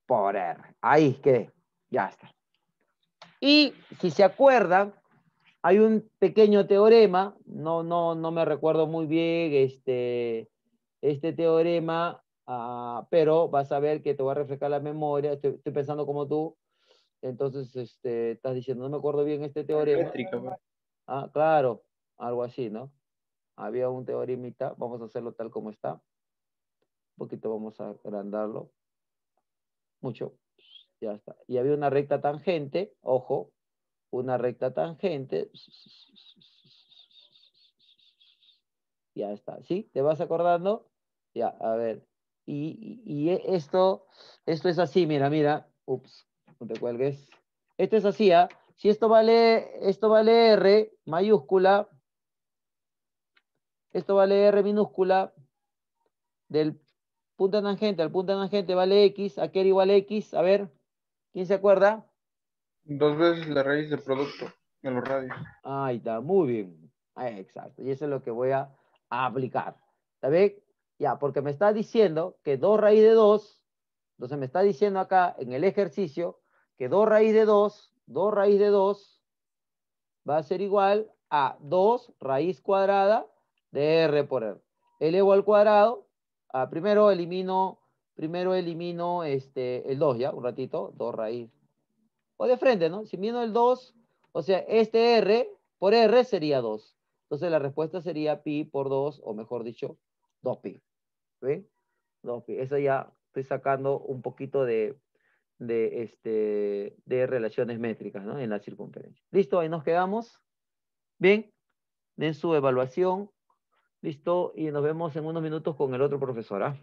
por R. Ahí quedé. Ya está. Y si se acuerdan, hay un pequeño teorema, no, no, no me recuerdo muy bien este, este teorema, Ah, pero vas a ver que te va a refrescar la memoria, estoy, pensando como tú, entonces este, estás diciendo, no me acuerdo bien este teorema. Pues. ah, claro, algo así, ¿no? Había un teoremita, vamos a hacerlo tal como está. Un poquito vamos a agrandarlo. Mucho. Ya está. Y había una recta tangente, ojo, una recta tangente. Ya está. ¿Sí? ¿Te vas acordando? Ya, a ver. Y, e, esto, esto es así, mira, mira. Ups, no te cuelgues. Esto es así, ¿ah? Si esto vale, esto vale R mayúscula, esto vale R minúscula, del punto tangente al punto de tangente vale X, ¿a qué era igual a X? A ver, ¿quién se acuerda? Dos veces la raíz del producto en los radios. Ahí está, muy bien. exacto, y eso es lo que voy a, a aplicar. ¿Está bien? Ya, porque me está diciendo que 2 raíz de 2, entonces me está diciendo acá en el ejercicio que 2 raíz de 2, 2 raíz de 2 va a ser igual a 2 raíz cuadrada de r por r. Elevo al cuadrado, ah, primero elimino, primero elimino este, el 2 ya, un ratito, 2 raíz. O de frente, ¿no? Si miro el 2, o sea, este r por r sería 2. Entonces la respuesta sería pi por 2, o mejor dicho, 2pi. ¿Ven? eso ya estoy sacando un poquito de, este, de relaciones métricas en la circunferencia. Listo, ahí nos quedamos. Bien, en su evaluación. Listo, y nos vemos en unos minutos con el otro profesor. ¿ah?